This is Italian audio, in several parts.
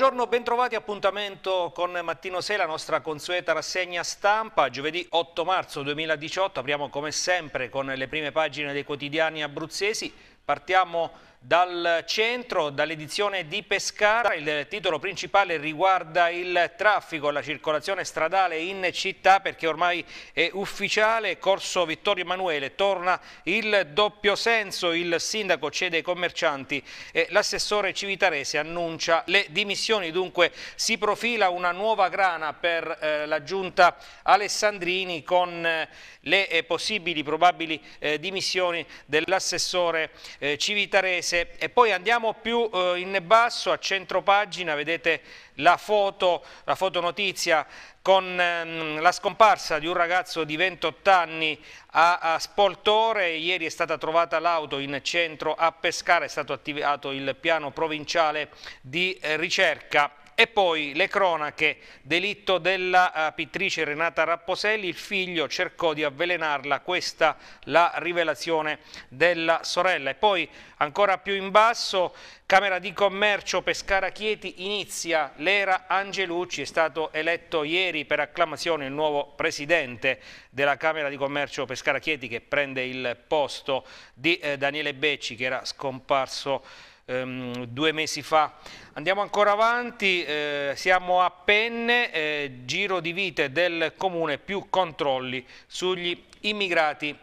Buongiorno, bentrovati appuntamento con Mattino 6, la nostra consueta rassegna stampa. Giovedì 8 marzo 2018 apriamo come sempre con le prime pagine dei quotidiani abruzzesi. Partiamo dal centro, dall'edizione di Pescara, il titolo principale riguarda il traffico, la circolazione stradale in città perché ormai è ufficiale, Corso Vittorio Emanuele torna il doppio senso, il sindaco cede ai commercianti e l'assessore Civitarese annuncia le dimissioni, dunque si profila una nuova grana per eh, la giunta Alessandrini con eh, le eh, possibili probabili eh, dimissioni dell'assessore eh, Civitarese Varese e poi andiamo più eh, in basso a centro pagina, vedete la foto, la fotonotizia con ehm, la scomparsa di un ragazzo di 28 anni a, a Spoltore, ieri è stata trovata l'auto in centro a Pescara, è stato attivato il piano provinciale di eh, ricerca. E poi le cronache, delitto della eh, pittrice Renata Rapposelli, il figlio cercò di avvelenarla, questa la rivelazione della sorella. E poi ancora più in basso, Camera di Commercio Pescara Chieti inizia l'era Angelucci, è stato eletto ieri per acclamazione il nuovo presidente della Camera di Commercio Pescara Chieti che prende il posto di eh, Daniele Becci che era scomparso ehm, due mesi fa. Andiamo ancora avanti, eh, siamo a Penne, eh, giro di vite del Comune, più controlli sugli immigrati.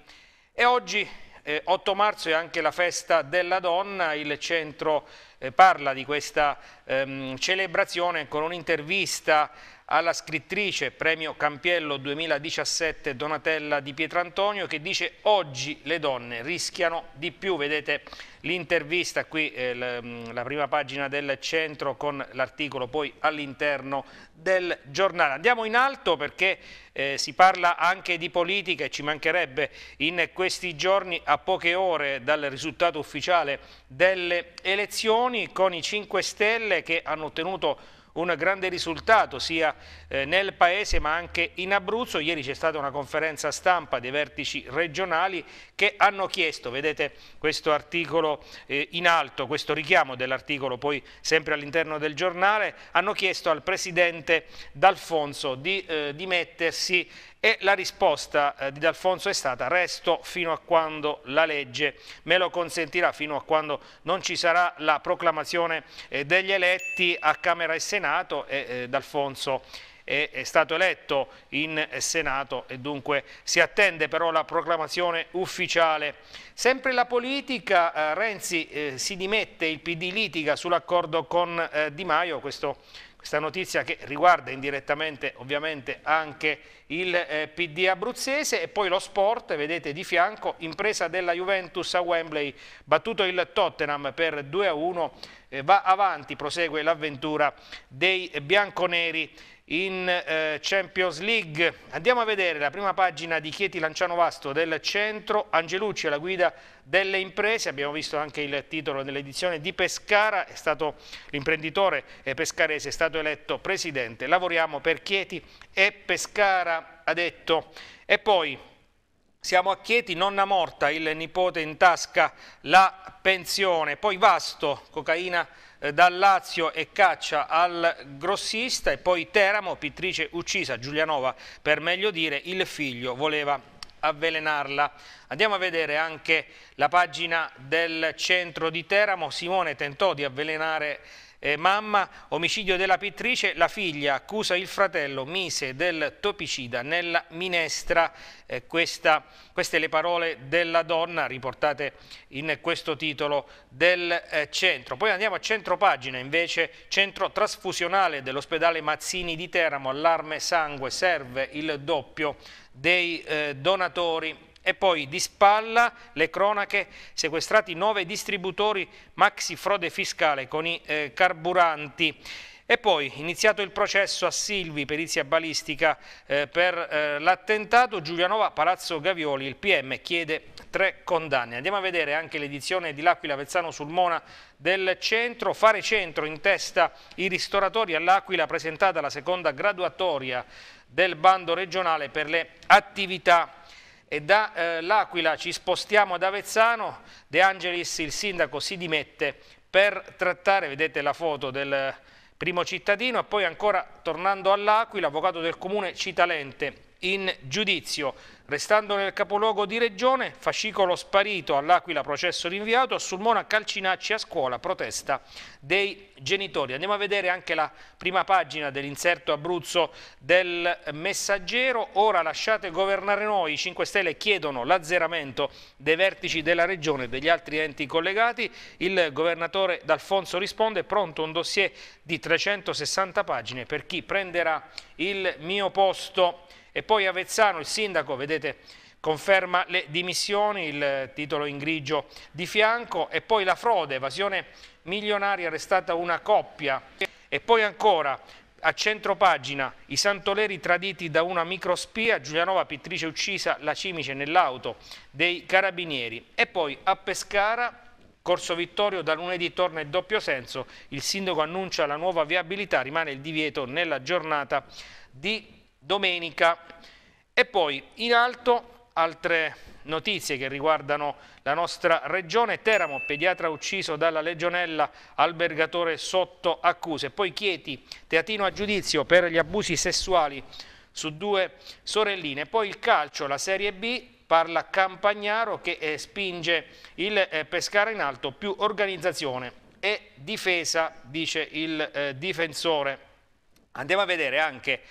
E oggi, eh, 8 marzo, è anche la festa della donna, il centro eh, parla di questa ehm, celebrazione con un'intervista alla scrittrice premio Campiello 2017 Donatella di Pietrantonio che dice oggi le donne rischiano di più, vedete l'intervista qui, eh, la, mm, la, prima pagina del centro con l'articolo poi all'interno del giornale. Andiamo in alto perché eh, si parla anche di politica e ci mancherebbe in questi giorni a poche ore dal risultato ufficiale delle elezioni con i 5 Stelle che hanno ottenuto un grande risultato sia eh, nel Paese ma anche in Abruzzo. Ieri c'è stata una conferenza stampa dei vertici regionali che hanno chiesto, vedete questo articolo eh, in alto, questo richiamo dell'articolo poi sempre all'interno del giornale, hanno chiesto al Presidente D'Alfonso di eh, dimettersi e la risposta eh, di D'Alfonso è stata resto fino a quando la legge me lo consentirà, fino a quando non ci sarà la proclamazione eh, degli eletti a Camera e Senato e D'Alfonso è, è stato eletto in Senato e dunque si attende però la proclamazione ufficiale. Sempre la politica, eh, Renzi eh, si dimette, il PD litiga sull'accordo con eh, Di Maio, questo, questa notizia che riguarda indirettamente ovviamente anche il eh, PD abruzzese e poi lo sport, vedete di fianco, impresa della Juventus a Wembley, battuto il Tottenham per 2-1, a 1, eh, va avanti, prosegue l'avventura dei bianconeri in eh, Champions League. Andiamo a vedere la prima pagina di Chieti Lanciano Vasto del centro, Angelucci alla guida delle imprese, abbiamo visto anche il titolo dell'edizione di Pescara, è stato l'imprenditore eh, pescarese, è stato eletto presidente, lavoriamo per Chieti e Pescara, ha detto. E poi siamo a Chieti, nonna morta, il nipote in tasca, la pensione, poi Vasto, cocaina eh, dal Lazio e caccia al grossista e poi Teramo, pittrice uccisa, Giulianova per meglio dire, il figlio voleva avvelenarla. Andiamo a vedere anche la pagina del centro di Teramo, Simone tentò di avvelenare eh, mamma, omicidio della pittrice, la figlia accusa il fratello, mise del topicida nella minestra. Eh, questa, queste le parole della donna riportate in questo titolo del eh, centro. Poi andiamo a centro pagina invece, centro trasfusionale dell'ospedale Mazzini di Teramo, allarme sangue, serve il doppio dei eh, donatori e poi di spalla le cronache, sequestrati nove distributori maxi frode fiscale con i eh, carburanti. E poi iniziato il processo a Silvi, perizia balistica eh, per eh, l'attentato, Giulianova, Palazzo Gavioli, il PM chiede tre condanne. Andiamo a vedere anche l'edizione di L'Aquila Vezzano Sulmona del centro. Fare centro in testa i ristoratori all'Aquila, presentata la seconda graduatoria del bando regionale per le attività e da eh, ci spostiamo ad Avezzano, De Angelis il sindaco si dimette per trattare, vedete la foto del primo cittadino e poi ancora tornando all'Aquila, avvocato del comune Citalente in giudizio Restando nel capoluogo di regione, fascicolo sparito all'Aquila, processo rinviato, a Sulmona Calcinacci a scuola, protesta dei genitori. Andiamo a vedere anche la prima pagina dell'inserto Abruzzo del Messaggero. Ora lasciate governare noi, i 5 Stelle chiedono l'azzeramento dei vertici della regione e degli altri enti collegati. Il governatore D'Alfonso risponde, pronto un dossier di 360 pagine per chi prenderà il mio posto. E poi Avezzano, il sindaco, vedete, conferma le dimissioni, il titolo in grigio di fianco, e poi la frode, evasione milionaria, arrestata una coppia, e poi ancora a centro pagina i santoleri traditi da una microspia, Giulianova pittrice uccisa, la cimice nell'auto dei carabinieri e poi a Pescara Corso Vittorio da lunedì torna il doppio senso, il sindaco annuncia la nuova viabilità, rimane il divieto nella giornata di domenica. E poi in alto altre notizie che riguardano la nostra regione, Teramo, pediatra ucciso dalla legionella, albergatore sotto accuse. Poi Chieti, teatino a giudizio per gli abusi sessuali su due sorelline. Poi il calcio, la Serie B, parla Campagnaro che eh, spinge il eh, Pescara in alto, più organizzazione e difesa, dice il eh, difensore. Andiamo a vedere anche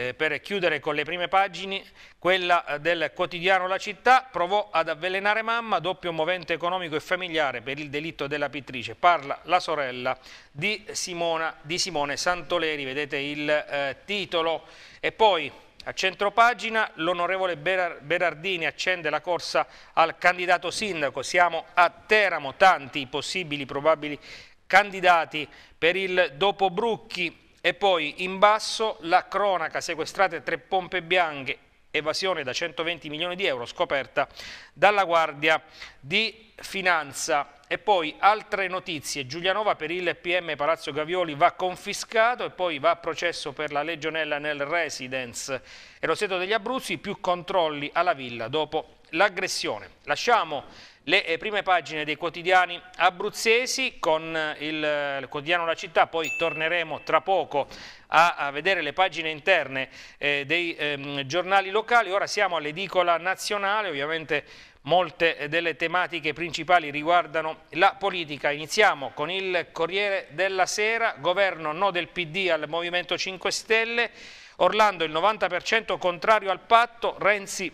eh, per chiudere con le prime pagine, quella eh, del quotidiano La Città, provò ad avvelenare mamma, doppio movente economico e familiare per il delitto della pittrice. Parla la sorella di, Simona, di Simone Santoleri, vedete il eh, titolo. E poi a centro pagina l'onorevole Berardini accende la corsa al candidato sindaco, siamo a Teramo, tanti possibili probabili candidati per il dopo Brucchi e poi in basso la cronaca sequestrate tre pompe bianche, evasione da 120 milioni di euro scoperta dalla Guardia di Finanza. E poi altre notizie, Giulianova per il PM Palazzo Gavioli va confiscato e poi va a processo per la legionella nel residence e Roseto degli Abruzzi, più controlli alla villa dopo l'aggressione. Lasciamo le eh, prime pagine dei quotidiani abruzzesi con eh, il, eh, il quotidiano La Città, poi torneremo tra poco a, a vedere le pagine interne eh, dei ehm, giornali locali, ora siamo all'edicola nazionale, ovviamente molte delle tematiche principali riguardano la politica. Iniziamo con il Corriere della Sera, governo no del PD al Movimento 5 Stelle, Orlando il 90% contrario al patto, Renzi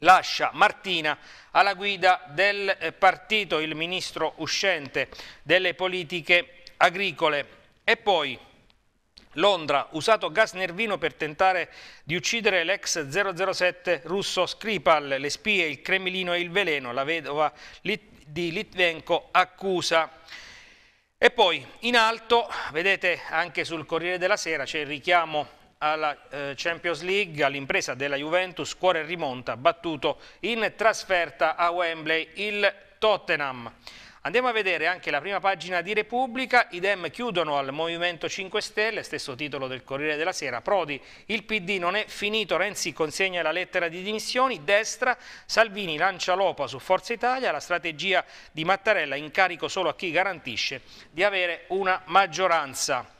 lascia Martina alla guida del eh, partito, il ministro uscente delle politiche agricole. E poi Londra, usato gas nervino per tentare di uccidere l'ex 007 russo Skripal, le spie, il cremilino e il veleno, la vedova di Litvenko accusa. E poi in alto, vedete anche sul Corriere della Sera, c'è il richiamo alla eh, Champions League, all'impresa della Juventus, cuore rimonta, battuto in trasferta a Wembley il Tottenham. Andiamo a vedere anche la prima pagina di Repubblica, idem chiudono al Movimento 5 Stelle, stesso titolo del Corriere della Sera, Prodi, il PD non è finito, Renzi consegna la lettera di dimissioni, destra, Salvini lancia l'OPA su Forza Italia, la strategia di Mattarella incarico solo a chi garantisce di avere una maggioranza.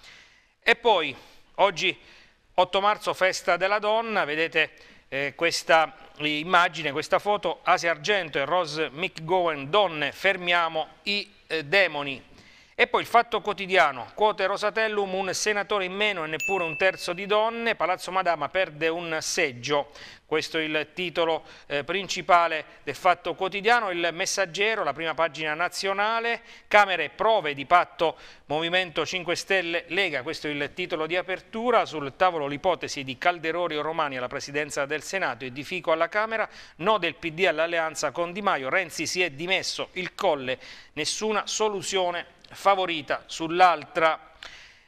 E poi, oggi... 8 marzo, festa della donna, vedete eh, questa immagine, questa foto, Asia Argento e Rose McGowan, donne, fermiamo i eh, demoni. E poi il fatto quotidiano, quote Rosatellum, un senatore in meno e neppure un terzo di donne, Palazzo Madama perde un seggio, questo è il titolo eh, principale del fatto quotidiano, il messaggero, la prima pagina nazionale, Camere prove di patto Movimento 5 Stelle Lega, questo è il titolo di apertura, sul tavolo l'ipotesi di Calderori o Romani alla presidenza del Senato e di Fico alla Camera, no del PD all'alleanza con Di Maio, Renzi si è dimesso, il colle, nessuna soluzione favorita sull'altra.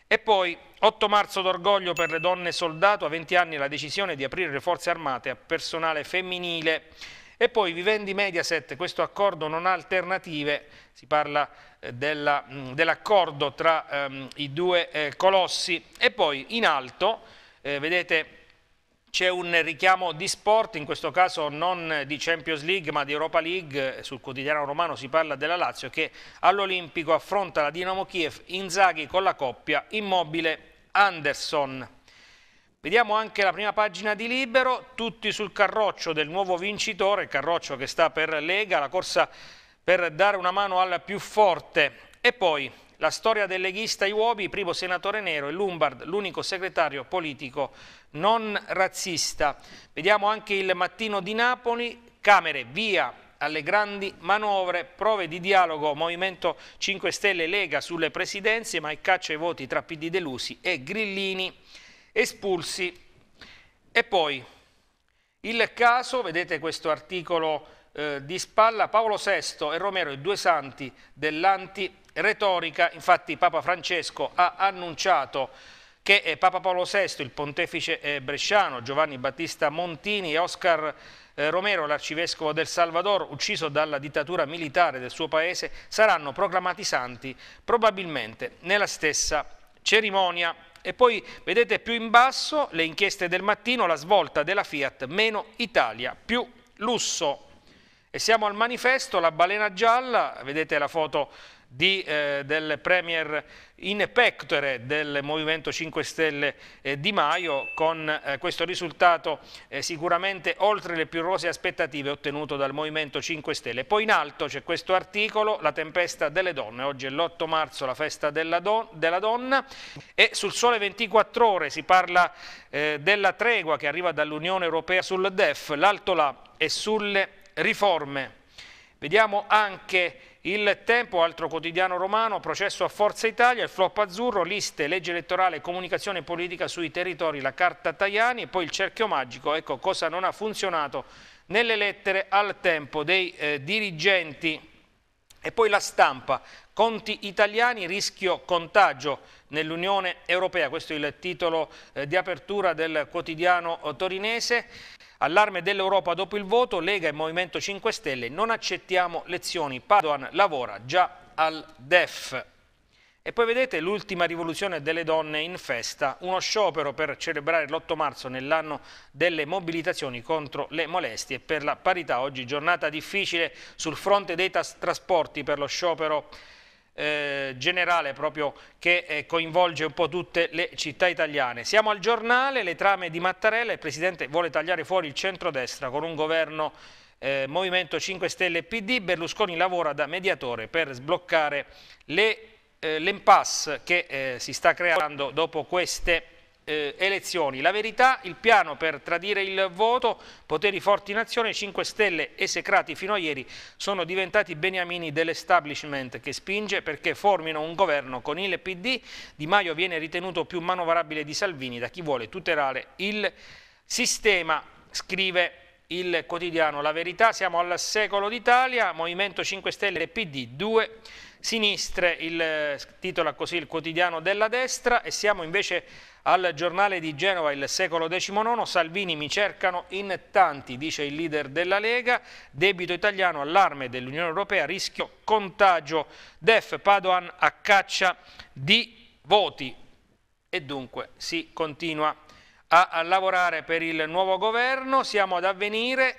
E poi 8 marzo d'orgoglio per le donne soldato, a 20 anni la decisione di aprire le forze armate a personale femminile. E poi Vivendi Mediaset, questo accordo non ha alternative, si parla eh, mm, dell'accordo dell tra um, i due eh, colossi. E poi in alto, eh, vedete c'è un richiamo di sport, in questo caso non di Champions League ma di Europa League, sul quotidiano romano si parla della Lazio che all'Olimpico affronta la Dinamo Kiev, Inzaghi con la coppia, Immobile, Anderson. Vediamo anche la prima pagina di Libero, tutti sul carroccio del nuovo vincitore, carroccio che sta per Lega, la corsa per dare una mano al più forte. E poi la storia del leghista Iuobi, primo senatore nero e Lombard, l'unico segretario politico non razzista. Vediamo anche il mattino di Napoli, Camere, via alle grandi manovre, prove di dialogo Movimento 5 Stelle Lega sulle presidenze, ma il caccia ai voti tra PD delusi e Grillini espulsi. E poi il caso, vedete questo articolo eh, di spalla, Paolo VI e Romero, i due santi dell'anti retorica, infatti Papa Francesco ha annunciato che eh, Papa Paolo VI, il pontefice eh, bresciano, Giovanni Battista Montini e Oscar eh, Romero, l'arcivescovo del Salvador, ucciso dalla dittatura militare del suo paese, saranno proclamati santi probabilmente nella stessa cerimonia. E poi vedete più in basso le inchieste del mattino, la svolta della Fiat, meno Italia, più lusso. E siamo al manifesto, la balena gialla, vedete la foto di, eh, del Premier in pectore del Movimento 5 Stelle eh, Di Maio con eh, questo risultato eh, sicuramente oltre le più rose aspettative ottenuto dal Movimento 5 Stelle. Poi in alto c'è questo articolo, la tempesta delle donne, oggi è l'8 marzo la festa della, don della donna e sul sole 24 ore si parla eh, della tregua che arriva dall'Unione Europea sul DEF, l'alto là e sulle riforme. Vediamo anche il Tempo, altro quotidiano romano, processo a Forza Italia, il flop azzurro, liste, legge elettorale, comunicazione politica sui territori, la carta Tajani e poi il cerchio magico, ecco cosa non ha funzionato nelle lettere al tempo dei eh, dirigenti. E poi la stampa, conti italiani, rischio contagio nell'Unione Europea, questo è il titolo eh, di apertura del quotidiano eh, torinese. Allarme dell'Europa dopo il voto, Lega e Movimento 5 Stelle, non accettiamo lezioni, Padoan lavora già al DEF. E poi vedete l'ultima rivoluzione delle donne in festa, uno sciopero per celebrare l'8 marzo nell'anno delle mobilitazioni contro le molestie per la parità. Oggi giornata difficile sul fronte dei trasporti per lo sciopero eh, generale proprio che eh, coinvolge un po' tutte le città italiane. Siamo al giornale, le trame di Mattarella, il Presidente vuole tagliare fuori il centrodestra con un governo eh, Movimento 5 Stelle e PD, Berlusconi lavora da mediatore per sbloccare eh, l'impasse che eh, si sta creando dopo queste eh, elezioni. La verità, il piano per tradire il voto, poteri forti in azione, 5 Stelle esecrati fino a ieri sono diventati beniamini dell'establishment che spinge perché formino un governo con il PD. Di Maio viene ritenuto più manovrabile di Salvini da chi vuole tutelare il sistema, scrive il quotidiano La Verità. Siamo al secolo d'Italia, Movimento 5 Stelle e PD 2 sinistre, il, eh, titola così il quotidiano della destra e siamo invece al giornale di Genova il secolo XIX, Salvini mi cercano in tanti, dice il leader della Lega, debito italiano, allarme dell'Unione Europea, rischio contagio, Def Padoan a caccia di voti e dunque si continua a, lavorare per il nuovo governo, siamo ad avvenire,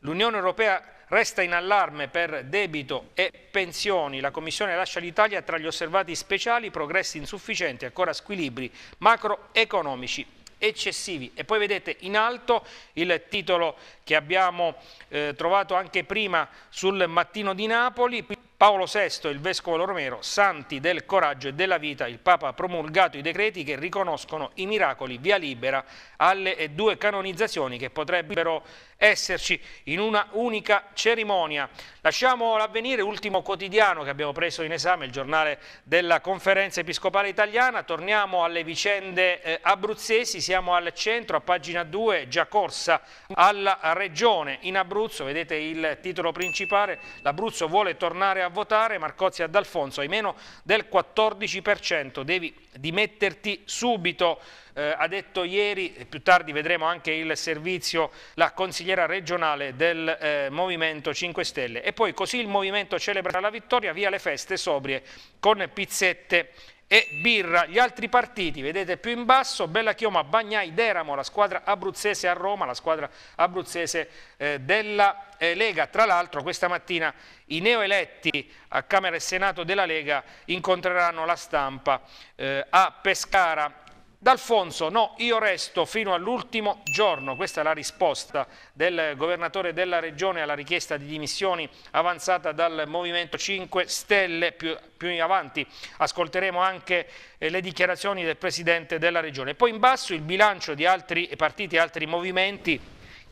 l'Unione Europea Resta in allarme per debito e pensioni. La Commissione lascia l'Italia tra gli osservati speciali, progressi insufficienti, ancora squilibri macroeconomici eccessivi. E poi vedete in alto il titolo che abbiamo eh, trovato anche prima sul mattino di Napoli. Paolo VI, il Vescovo Romero, Santi del Coraggio e della Vita, il Papa ha promulgato i decreti che riconoscono i miracoli via libera alle due canonizzazioni che potrebbero esserci in una unica cerimonia. Lasciamo l'avvenire, ultimo quotidiano che abbiamo preso in esame, il giornale della Conferenza Episcopale Italiana. Torniamo alle vicende eh, abruzzesi, siamo al centro, a pagina 2, già corsa alla regione in Abruzzo, vedete il titolo principale, l'Abruzzo vuole tornare a a votare, Marcozzi ad Alfonso, hai meno del 14%, devi dimetterti subito, eh, ha detto ieri, più tardi vedremo anche il servizio, la consigliera regionale del eh, Movimento 5 Stelle. E poi così il Movimento celebra la vittoria, via le feste sobrie con pizzette e Birra. Gli altri partiti, vedete più in basso, Bella Chioma, Bagnai, Deramo, la squadra abruzzese a Roma, la squadra abruzzese eh, della eh, Lega. Tra l'altro questa mattina i neoeletti a Camera e Senato della Lega incontreranno la stampa eh, a Pescara D'Alfonso, no, io resto fino all'ultimo giorno, questa è la risposta del governatore della regione alla richiesta di dimissioni avanzata dal Movimento 5 Stelle, più, più avanti ascolteremo anche eh, le dichiarazioni del Presidente della regione. Poi in basso il bilancio di altri partiti e altri movimenti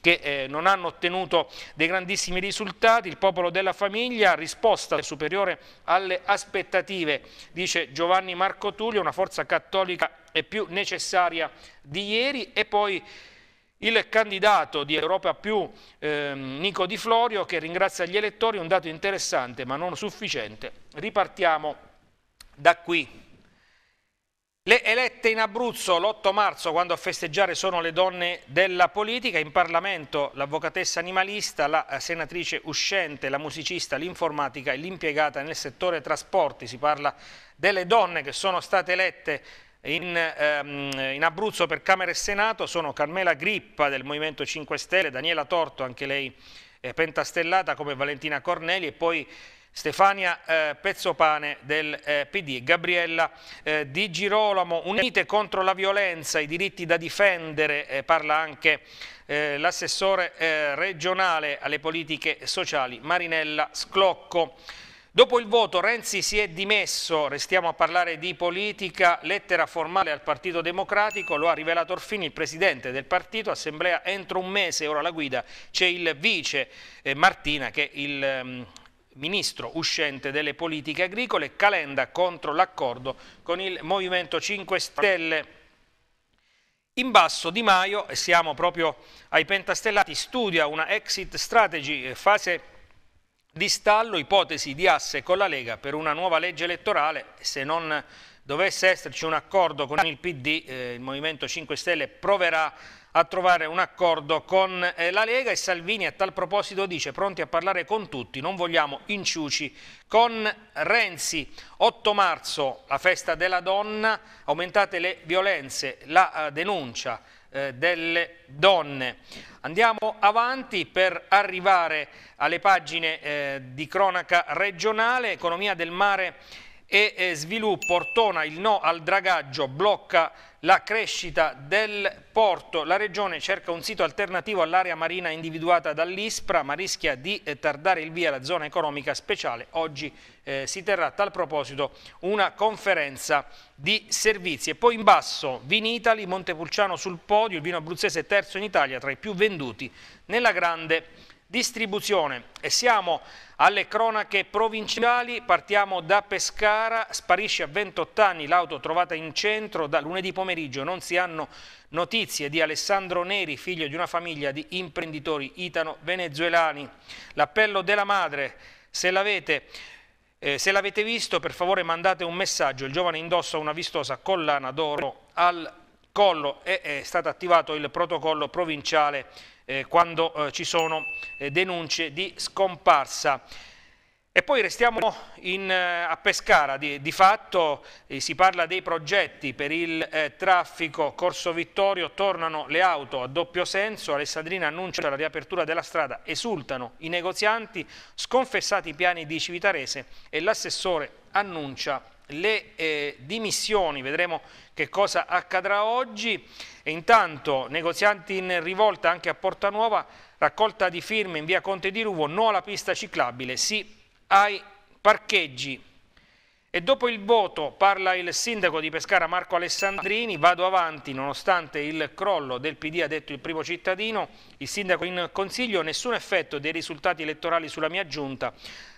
che eh, non hanno ottenuto dei grandissimi risultati, il popolo della famiglia ha risposta superiore alle aspettative, dice Giovanni Marco Tullio, una forza cattolica è più necessaria di ieri e poi il candidato di Europa più eh, Nico Di Florio che ringrazia gli elettori, un dato interessante ma non sufficiente. Ripartiamo da qui. Le elette in Abruzzo l'8 marzo, quando a festeggiare sono le donne della politica, in Parlamento l'avvocatessa animalista, la eh, senatrice uscente, la musicista, l'informatica e l'impiegata nel settore trasporti. Si parla delle donne che sono state elette in, ehm, in, Abruzzo per Camera e Senato, sono Carmela Grippa del Movimento 5 Stelle, Daniela Torto, anche lei eh, pentastellata, come Valentina Corneli e poi Stefania eh, Pezzopane del eh, PD, Gabriella eh, Di Girolamo, unite contro la violenza, i diritti da difendere, eh, parla anche eh, l'assessore eh, regionale alle politiche sociali Marinella Sclocco. Dopo il voto Renzi si è dimesso, restiamo a parlare di politica, lettera formale al Partito Democratico, lo ha rivelato Orfini, il presidente del partito, assemblea entro un mese, ora la guida, c'è il vice eh, Martina che è il... Ehm, ministro uscente delle politiche agricole, Calenda contro l'accordo con il Movimento 5 Stelle. In basso Di Maio, e siamo proprio ai pentastellati, studia una exit strategy eh, fase di stallo, ipotesi di asse con la Lega per una nuova legge elettorale, se non dovesse esserci un accordo con il PD, eh, il Movimento 5 Stelle proverà a a trovare un accordo con eh, la Lega e Salvini a tal proposito dice pronti a parlare con tutti, non vogliamo inciuci con Renzi. 8 marzo, la festa della donna, aumentate le violenze, la eh, denuncia eh, delle donne. Andiamo avanti per arrivare alle pagine eh, di cronaca regionale, economia del mare e sviluppo, Ortona il no al dragaggio, blocca la crescita del porto. La regione cerca un sito alternativo all'area marina individuata dall'ISPRA, ma rischia di eh, tardare il via alla zona economica speciale. Oggi eh, si terrà a tal proposito una conferenza di servizi. E poi in basso Vinitali, Montepulciano sul podio, il vino abruzzese terzo in Italia tra i più venduti nella grande distribuzione e siamo alle cronache provinciali, partiamo da Pescara, sparisce a 28 anni l'auto trovata in centro da lunedì pomeriggio, non si hanno notizie di Alessandro Neri, figlio di una famiglia di imprenditori itano-venezuelani. L'appello della madre, se l'avete eh, se l'avete visto per favore mandate un messaggio, il giovane indossa una vistosa collana d'oro al collo e è stato attivato il protocollo provinciale eh, quando eh, ci sono eh, denunce di scomparsa. E poi restiamo in, eh, a Pescara, di, di fatto eh, si parla dei progetti per il eh, traffico Corso Vittorio, tornano le auto a doppio senso, Alessandrina annuncia la riapertura della strada, esultano i negozianti, sconfessati i piani di Civitarese e l'assessore annuncia le eh, dimissioni, vedremo che cosa accadrà oggi. E intanto negozianti in rivolta anche a Porta Nuova, raccolta di firme in via Conte di Ruvo, no alla pista ciclabile, sì ai parcheggi. E dopo il voto parla il sindaco di Pescara Marco Alessandrini, vado avanti nonostante il crollo del PD, ha detto il primo cittadino, il sindaco in consiglio, nessun effetto dei risultati elettorali sulla mia giunta,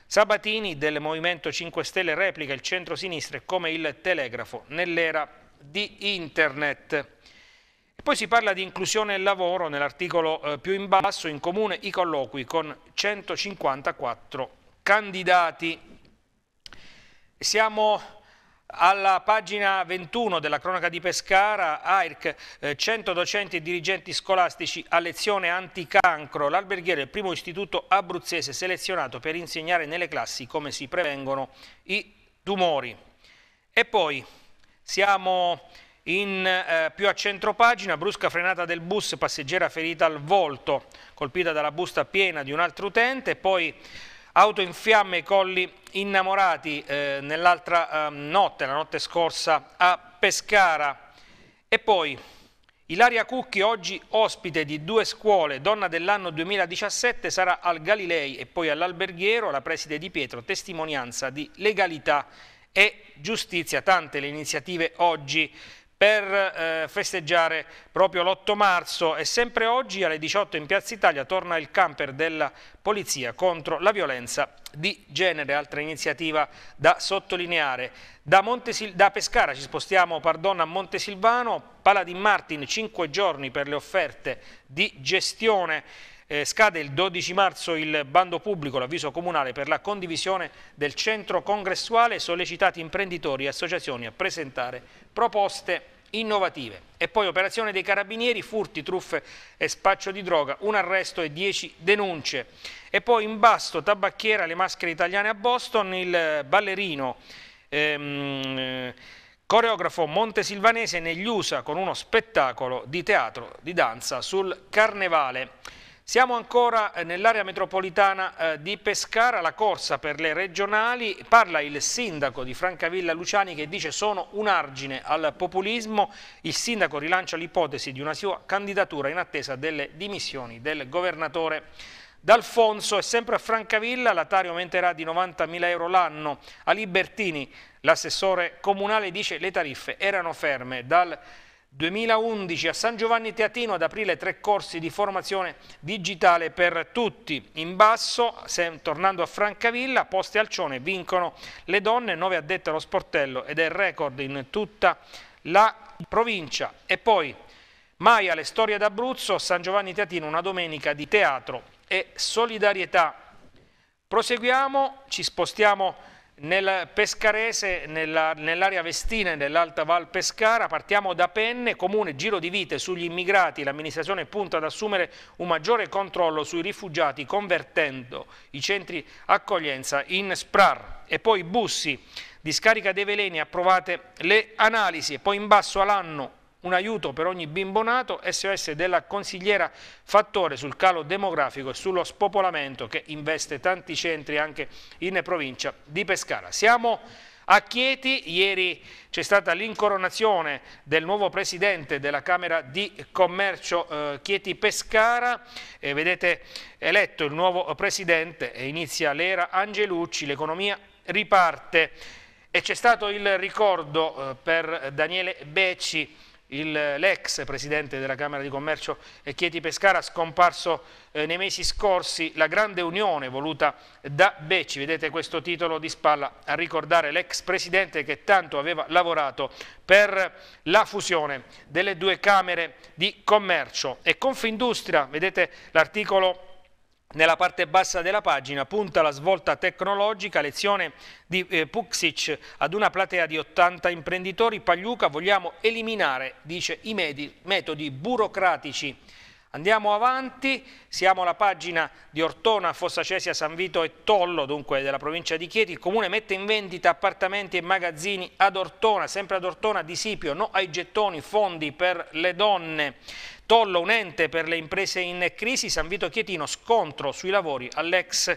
Sabatini del Movimento 5 Stelle replica il centro-sinistra come il telegrafo nell'era di Internet. poi si parla di inclusione e lavoro nell'articolo eh, più in basso, in comune i colloqui con 154 candidati. Siamo alla pagina 21 della cronaca di Pescara, AIRC, 100 eh, docenti e dirigenti scolastici a lezione anticancro. L'alberghiero è il primo istituto abruzzese selezionato per insegnare nelle classi come si prevengono i tumori. E poi siamo in, eh, più a centro pagina, brusca frenata del bus, passeggera ferita al volto, colpita dalla busta piena di un altro utente, poi auto in fiamme, colli innamorati eh, nell'altra eh, notte, la notte scorsa a Pescara. E poi Ilaria Cucchi, oggi ospite di due scuole, donna dell'anno 2017, sarà al Galilei e poi all'Alberghiero, la preside di Pietro, testimonianza di legalità e giustizia. Tante le iniziative oggi per eh, festeggiare proprio l'8 marzo e sempre oggi alle 18 in Piazza Italia torna il camper della polizia contro la violenza di genere, altra iniziativa da sottolineare. Da, Montesil da Pescara ci spostiamo pardon, a Montesilvano, Paladin Martin 5 giorni per le offerte di gestione eh, scade il 12 marzo il bando pubblico, l'avviso comunale per la condivisione del centro congressuale, sollecitati imprenditori e associazioni a presentare proposte innovative. E poi operazione dei carabinieri, furti, truffe e spaccio di droga, un arresto e 10 denunce. E poi in imbasto, tabacchiera, le maschere italiane a Boston, il ballerino... Ehm, coreografo montesilvanese negli USA con uno spettacolo di teatro, di danza sul carnevale. Siamo ancora eh, nell'area metropolitana eh, di Pescara, la corsa per le regionali, parla il sindaco di Francavilla Luciani che dice sono un argine al populismo, il sindaco rilancia l'ipotesi di una sua candidatura in attesa delle dimissioni del governatore D'Alfonso è sempre a Francavilla l'Atario aumenterà di 90.000 euro l'anno, a Libertini l'assessore comunale dice le tariffe erano ferme dal 2011 a San Giovanni Teatino ad aprile tre corsi di formazione digitale per tutti. In basso, se, tornando a Francavilla, Poste Alcione vincono le donne, nove addette allo sportello ed è il record in tutta la provincia. E poi Maia, le storie d'Abruzzo, San Giovanni Teatino, una domenica di teatro e solidarietà. Proseguiamo, ci spostiamo nel Pescarese, nell'area Vestina e nell'Alta Val Pescara, partiamo da Penne, comune giro di vite sugli immigrati, l'amministrazione punta ad assumere un maggiore controllo sui rifugiati convertendo i centri accoglienza in SPRAR e poi Bussi, discarica dei veleni, approvate le analisi e poi in basso all'anno un aiuto per ogni bimbo nato, SOS della consigliera fattore sul calo demografico e sullo spopolamento che investe tanti centri anche in provincia di Pescara. Siamo a Chieti, ieri c'è stata l'incoronazione del nuovo presidente della Camera di Commercio eh, Chieti Pescara, eh, vedete eletto il nuovo presidente, inizia l'era Angelucci, l'economia riparte e c'è stato il ricordo eh, per Daniele Becci l'ex presidente della Camera di Commercio Chieti Pescara, scomparso eh, nei mesi scorsi la grande unione voluta da Becci, vedete questo titolo di spalla a ricordare l'ex presidente che tanto aveva lavorato per la fusione delle due Camere di Commercio e Confindustria, vedete l'articolo nella parte bassa della pagina punta la svolta tecnologica, lezione di eh, Puxic ad una platea di 80 imprenditori. Pagliuca vogliamo eliminare, dice, i medi, metodi burocratici. Andiamo avanti, siamo alla pagina di Ortona, Fossa Cesia, San Vito e Tollo, dunque della provincia di Chieti. Il comune mette in vendita appartamenti e magazzini ad Ortona, sempre ad Ortona di Sipio, no ai gettoni, fondi per le donne. Tollo un ente per le imprese in crisi, San Vito Chietino, scontro sui lavori all'ex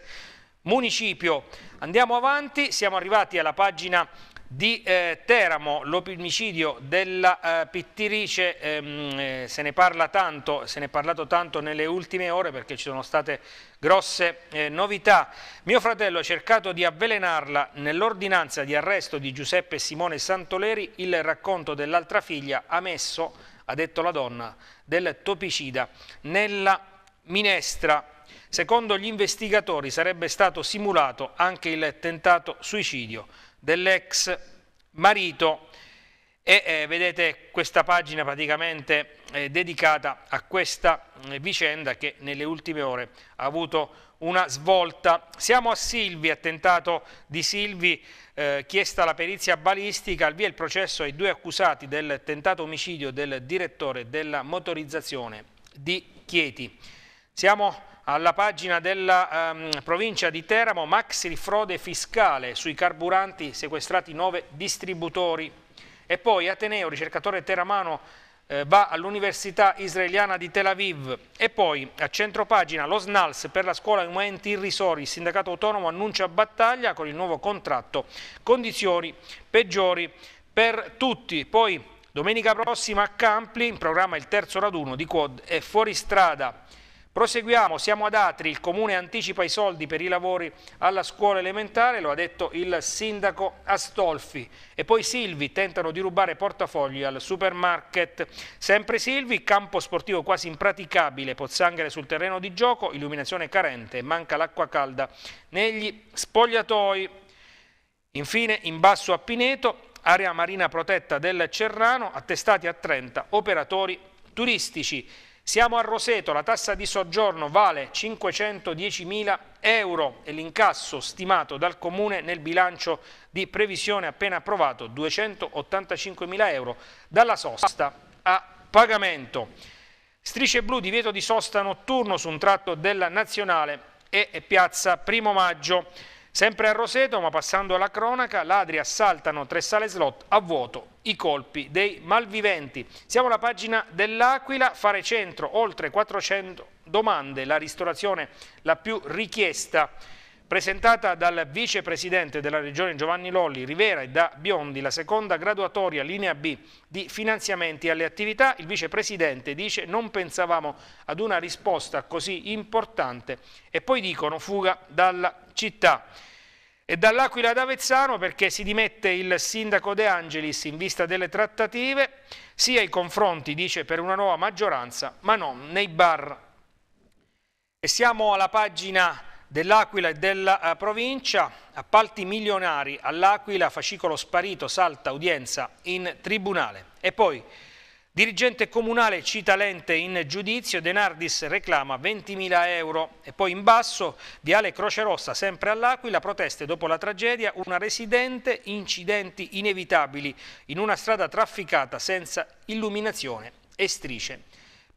municipio. Andiamo avanti, siamo arrivati alla pagina di eh, Teramo, l'omicidio della eh, pittrice, ehm, eh, se ne parla tanto, se ne è parlato tanto nelle ultime ore perché ci sono state grosse eh, novità. Mio fratello ha cercato di avvelenarla nell'ordinanza di arresto di Giuseppe Simone Santoleri, il racconto dell'altra figlia ha messo, ha detto la donna, del topicida nella minestra. Secondo gli investigatori sarebbe stato simulato anche il tentato suicidio dell'ex marito e eh, vedete questa pagina praticamente eh, dedicata a questa eh, vicenda che nelle ultime ore ha avuto una svolta. Siamo a Silvi, attentato di Silvi eh, chiesta la perizia balistica, al via il processo ai due accusati del tentato omicidio del direttore della motorizzazione di Chieti. Siamo alla pagina della ehm, provincia di Teramo, maxi frode fiscale sui carburanti sequestrati nove distributori. E poi Ateneo, ricercatore teramano eh, va all'Università Israeliana di Tel Aviv e poi a centro pagina lo SNALS per la scuola in momenti irrisori, il sindacato autonomo annuncia battaglia con il nuovo contratto, condizioni peggiori per tutti. Poi domenica prossima a Campli in programma il terzo raduno di Quad e Fuoristrada Proseguiamo, siamo ad Atri, il comune anticipa i soldi per i lavori alla scuola elementare, lo ha detto il sindaco Astolfi. E poi Silvi tentano di rubare portafogli al supermarket. Sempre Silvi, campo sportivo quasi impraticabile, pozzanghere sul terreno di gioco, illuminazione carente, manca l'acqua calda negli spogliatoi. Infine in basso a Pineto, area marina protetta del Cerrano, attestati a 30 operatori turistici. Siamo a Roseto, la tassa di soggiorno vale 510.000 euro e l'incasso stimato dal Comune nel bilancio di previsione appena approvato 285.000 euro dalla sosta a pagamento. Strisce blu, divieto di sosta notturno su un tratto della Nazionale e Piazza Primo Maggio. Sempre a Roseto, ma passando alla cronaca, ladri assaltano tre sale slot a vuoto, i colpi dei malviventi. Siamo alla pagina dell'Aquila, fare centro, oltre 400 domande, la ristorazione la più richiesta presentata dal vicepresidente della Regione Giovanni Lolli Rivera e da Biondi, la seconda graduatoria linea B di finanziamenti alle attività, il vicepresidente dice non pensavamo ad una risposta così importante e poi dicono fuga dalla città. E dall'Aquila ad Avezzano perché si dimette il sindaco De Angelis in vista delle trattative, sia i confronti, dice, per una nuova maggioranza, ma non nei bar. E siamo alla pagina dell'Aquila e della eh, provincia, appalti milionari all'Aquila, fascicolo sparito, salta udienza in tribunale. E poi dirigente comunale cita lente in giudizio, Denardis reclama 20.000 euro. E poi in basso, Viale Croce Rossa, sempre all'Aquila, proteste dopo la tragedia, una residente, incidenti inevitabili in una strada trafficata senza illuminazione e strisce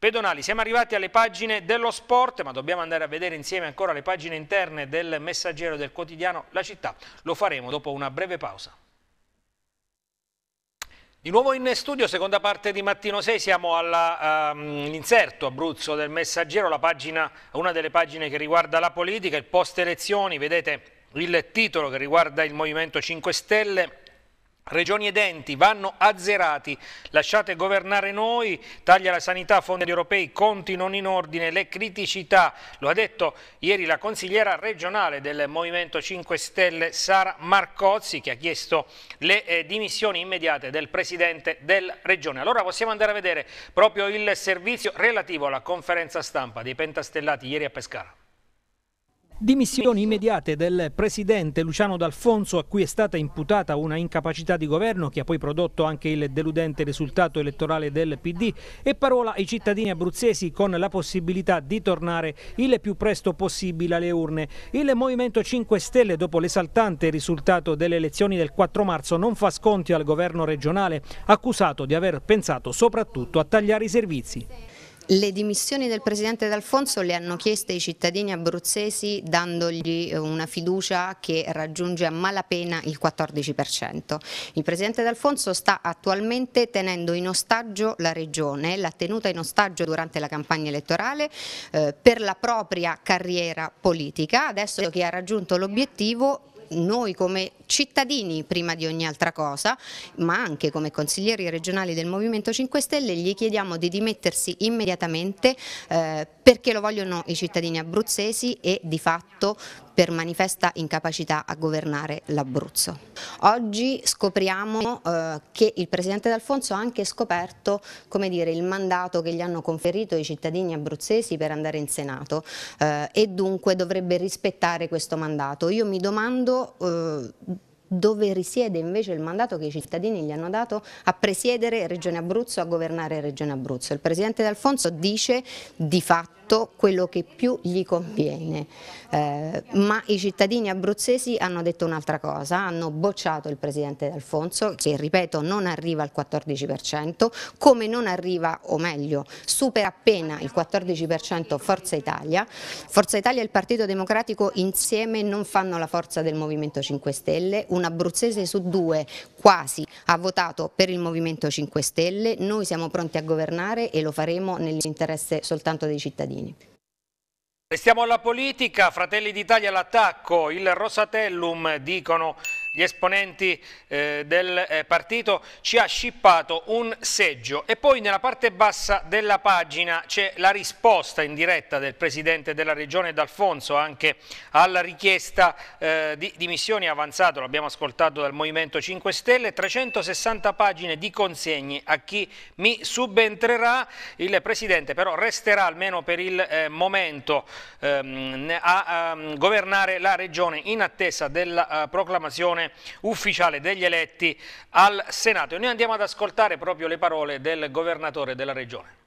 pedonali. Siamo arrivati alle pagine dello sport, ma dobbiamo andare a vedere insieme ancora le pagine interne del messaggero del quotidiano La Città. Lo faremo dopo una breve pausa. Di nuovo in studio, seconda parte di Mattino 6, siamo ehm, all'inserto um, Abruzzo del Messaggero, pagina, una delle pagine che riguarda la politica, il post elezioni, vedete il titolo che riguarda il Movimento 5 Stelle, Regioni ed enti vanno azzerati, lasciate governare noi, taglia la sanità, fondi europei, conti non in ordine, le criticità, lo ha detto ieri la consigliera regionale del Movimento 5 Stelle Sara Marcozzi che ha chiesto le eh, dimissioni immediate del Presidente della Regione. Allora possiamo andare a vedere proprio il servizio relativo alla conferenza stampa dei Pentastellati ieri a Pescara. Dimissioni immediate del presidente Luciano D'Alfonso a cui è stata imputata una incapacità di governo che ha poi prodotto anche il deludente risultato elettorale del PD e parola ai cittadini abruzzesi con la possibilità di tornare il più presto possibile alle urne. Il Movimento 5 Stelle dopo l'esaltante risultato delle elezioni del 4 marzo non fa sconti al governo regionale accusato di aver pensato soprattutto a tagliare i servizi. Le dimissioni del Presidente D'Alfonso le hanno chieste i cittadini abruzzesi dandogli eh, una fiducia che raggiunge a malapena il 14%. Il Presidente D'Alfonso sta attualmente tenendo in ostaggio la Regione, l'ha tenuta in ostaggio durante la campagna elettorale eh, per la propria carriera politica, adesso che ha raggiunto l'obiettivo noi come cittadini prima di ogni altra cosa, ma anche come consiglieri regionali del Movimento 5 Stelle, gli chiediamo di dimettersi immediatamente eh, perché lo vogliono i cittadini abruzzesi e di fatto per manifesta incapacità a governare l'Abruzzo. Oggi scopriamo eh, che il Presidente D'Alfonso ha anche scoperto dire, il mandato che gli hanno conferito i cittadini abruzzesi per andare in Senato eh, e dunque dovrebbe rispettare questo mandato. Io mi domando... Eh, dove risiede invece il mandato che i cittadini gli hanno dato a presiedere Regione Abruzzo, a governare Regione Abruzzo. Il Presidente D'Alfonso dice di fatto tutto quello che più gli conviene. Eh, ma i cittadini abruzzesi hanno detto un'altra cosa, hanno bocciato il presidente D'Alfonso che ripeto non arriva al 14%, come non arriva o meglio supera appena il 14% Forza Italia. Forza Italia e il Partito Democratico insieme non fanno la forza del Movimento 5 Stelle, un abruzzese su due quasi ha votato per il Movimento 5 Stelle, noi siamo pronti a governare e lo faremo nell'interesse soltanto dei cittadini cittadini. Restiamo alla politica, Fratelli d'Italia all'attacco, il Rosatellum dicono gli esponenti eh, del eh, partito, ci ha scippato un seggio e poi nella parte bassa della pagina c'è la risposta in diretta del Presidente della Regione D'Alfonso anche alla richiesta eh, di dimissioni avanzato, l'abbiamo ascoltato dal Movimento 5 Stelle, 360 pagine di consegne a chi mi subentrerà, il Presidente però resterà almeno per il eh, momento ehm, a, a, ehm, governare la Regione in attesa della eh, proclamazione elezione ufficiale degli eletti al Senato. E noi andiamo ad ascoltare proprio le parole del governatore della regione.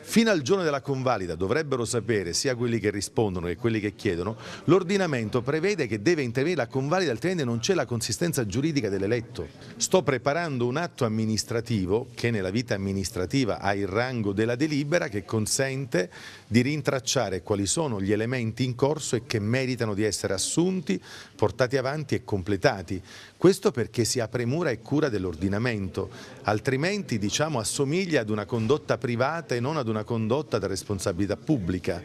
Fino al giorno della convalida dovrebbero sapere sia quelli che rispondono che quelli che chiedono, l'ordinamento prevede che deve intervenire la convalida, altrimenti non c'è la consistenza giuridica dell'eletto. Sto preparando un atto amministrativo che nella vita amministrativa ha il rango della delibera che consente di rintracciare quali sono gli elementi in corso e che meritano di essere assunti, portati avanti e completati. Questo perché si ha premura e cura dell'ordinamento, altrimenti diciamo, assomiglia ad una condotta privata e non ad una condotta da responsabilità pubblica.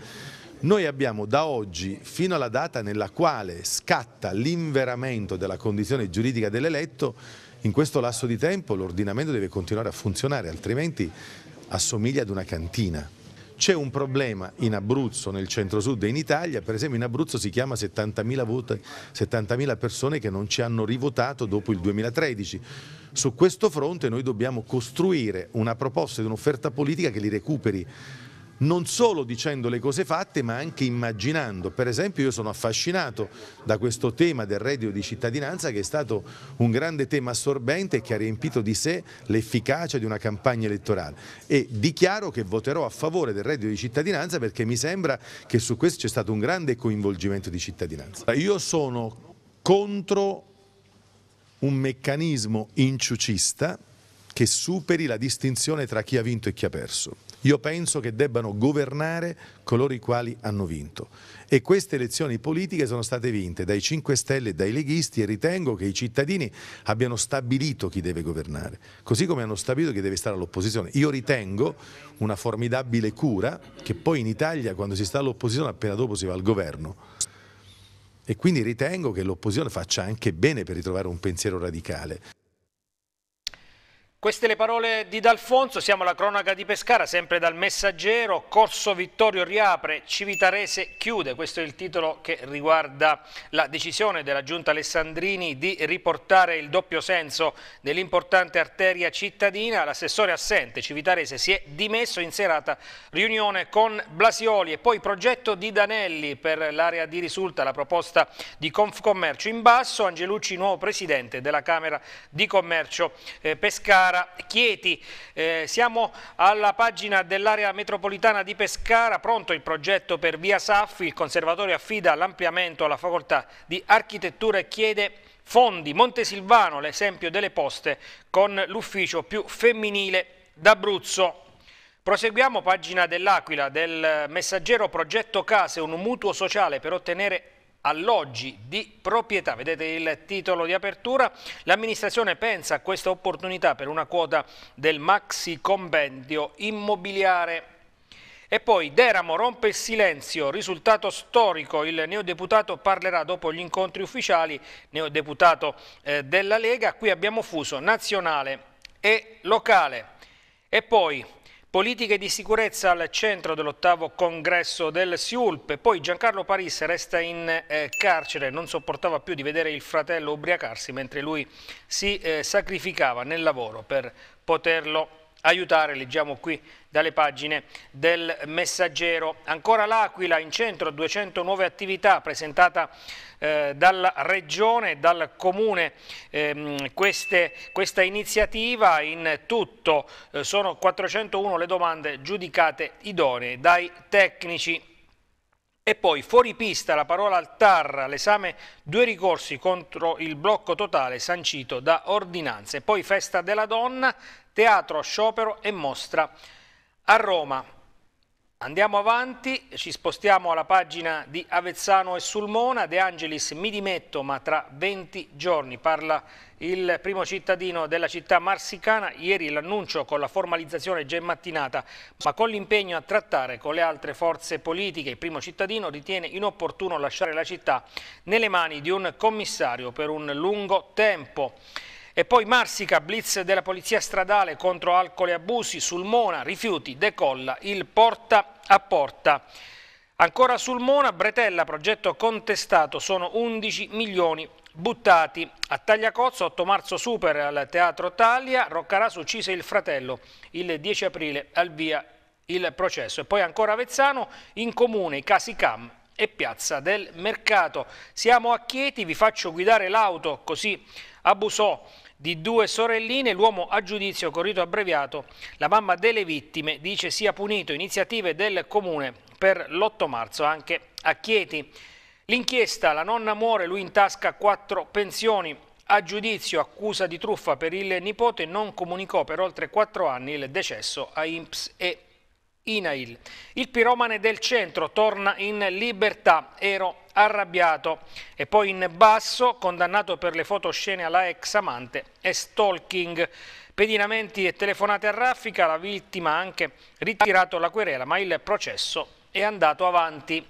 Noi abbiamo da oggi fino alla data nella quale scatta l'inveramento della condizione giuridica dell'eletto, in questo lasso di tempo l'ordinamento deve continuare a funzionare, altrimenti assomiglia ad una cantina. C'è un problema in Abruzzo, nel centro-sud e in Italia, per esempio in Abruzzo si chiama 70.000 voti, persone che non ci hanno rivotato dopo il 2013. Su questo fronte noi dobbiamo costruire una proposta ed un'offerta politica che li recuperi non solo dicendo le cose fatte ma anche immaginando. Per esempio io sono affascinato da questo tema del reddito di cittadinanza che è stato un grande tema assorbente e che ha riempito di sé l'efficacia di una campagna elettorale e dichiaro che voterò a favore del reddito di cittadinanza perché mi sembra che su questo c'è stato un grande coinvolgimento di cittadinanza. Io sono contro un meccanismo inciucista che superi la distinzione tra chi ha vinto e chi ha perso. Io penso che debbano governare coloro i quali hanno vinto. E queste elezioni politiche sono state vinte dai 5 Stelle e dai leghisti e ritengo che i cittadini abbiano stabilito chi deve governare, così come hanno stabilito chi deve stare all'opposizione. Io ritengo una formidabile cura che poi in Italia quando si sta all'opposizione appena dopo si va al governo. E quindi ritengo che l'opposizione faccia anche bene per ritrovare un pensiero radicale. Queste le parole di D'Alfonso, siamo alla cronaca di Pescara, sempre dal messaggero, Corso Vittorio riapre, Civitarese chiude, questo è il titolo che riguarda la decisione della giunta Alessandrini di riportare il doppio senso dell'importante arteria cittadina, l'assessore assente Civitarese si è dimesso in serata riunione con Blasioli e poi progetto di Danelli per l'area di risulta la proposta di Confcommercio in basso, Angelucci nuovo presidente della Camera di Commercio eh, Pescara Pescara Chieti. Eh, siamo alla pagina dell'area metropolitana di Pescara, pronto il progetto per via Saffi, il conservatorio affida l'ampliamento alla facoltà di architettura e chiede fondi. Montesilvano, l'esempio delle poste con l'ufficio più femminile d'Abruzzo. Proseguiamo pagina dell'Aquila del messaggero Progetto Case, un mutuo sociale per ottenere alloggi di proprietà. Vedete il titolo di apertura. L'amministrazione pensa a questa opportunità per una quota del maxi compendio immobiliare. E poi Deramo rompe il silenzio, risultato storico, il neodeputato parlerà dopo gli incontri ufficiali, neodeputato eh, della Lega, qui abbiamo fuso nazionale e locale. E poi Politiche di sicurezza al centro dell'ottavo congresso del SIULP, poi Giancarlo Paris resta in eh, carcere, non sopportava più di vedere il fratello ubriacarsi mentre lui si eh, sacrificava nel lavoro per poterlo aiutare, leggiamo qui dalle pagine del Messaggero. Ancora l'Aquila in centro, 200 nuove attività presentata eh, dalla Regione, dal Comune, ehm, queste, questa iniziativa in tutto eh, sono 401 le domande giudicate idonee dai tecnici. E poi fuori pista la parola al TAR, l'esame due ricorsi contro il blocco totale sancito da ordinanze. Poi festa della donna, teatro, sciopero e mostra a Roma. Andiamo avanti, ci spostiamo alla pagina di Avezzano e Sulmona. De Angelis mi dimetto ma tra 20 giorni parla il primo cittadino della città marsicana. Ieri l'annuncio con la formalizzazione già in mattinata ma con l'impegno a trattare con le altre forze politiche. Il primo cittadino ritiene inopportuno lasciare la città nelle mani di un commissario per un lungo tempo. E poi Marsica, blitz della polizia stradale contro alcol e abusi, Sulmona, rifiuti, decolla, il porta a porta. Ancora Sulmona, Bretella, progetto contestato, sono 11 milioni buttati. A Tagliacozzo, 8 marzo super al Teatro Taglia, Roccarasu uccise il fratello, il 10 aprile al via il processo. E poi ancora Avezzano, in comune i casi CAM e Piazza del Mercato. Siamo a Chieti, vi faccio guidare l'auto, così abusò di due sorelline, l'uomo a giudizio con abbreviato, la mamma delle vittime dice sia punito, iniziative del comune per l'8 marzo anche a Chieti. L'inchiesta, la nonna muore, lui intasca quattro pensioni, a giudizio accusa di truffa per il nipote, non comunicò per oltre quattro anni il decesso a Imps e Inail. Il piromane del centro torna in libertà, ero arrabbiato. E poi in basso, condannato per le fotoscene alla ex amante e stalking. Pedinamenti e telefonate a raffica, la vittima ha anche ritirato la querela, ma il processo è andato avanti.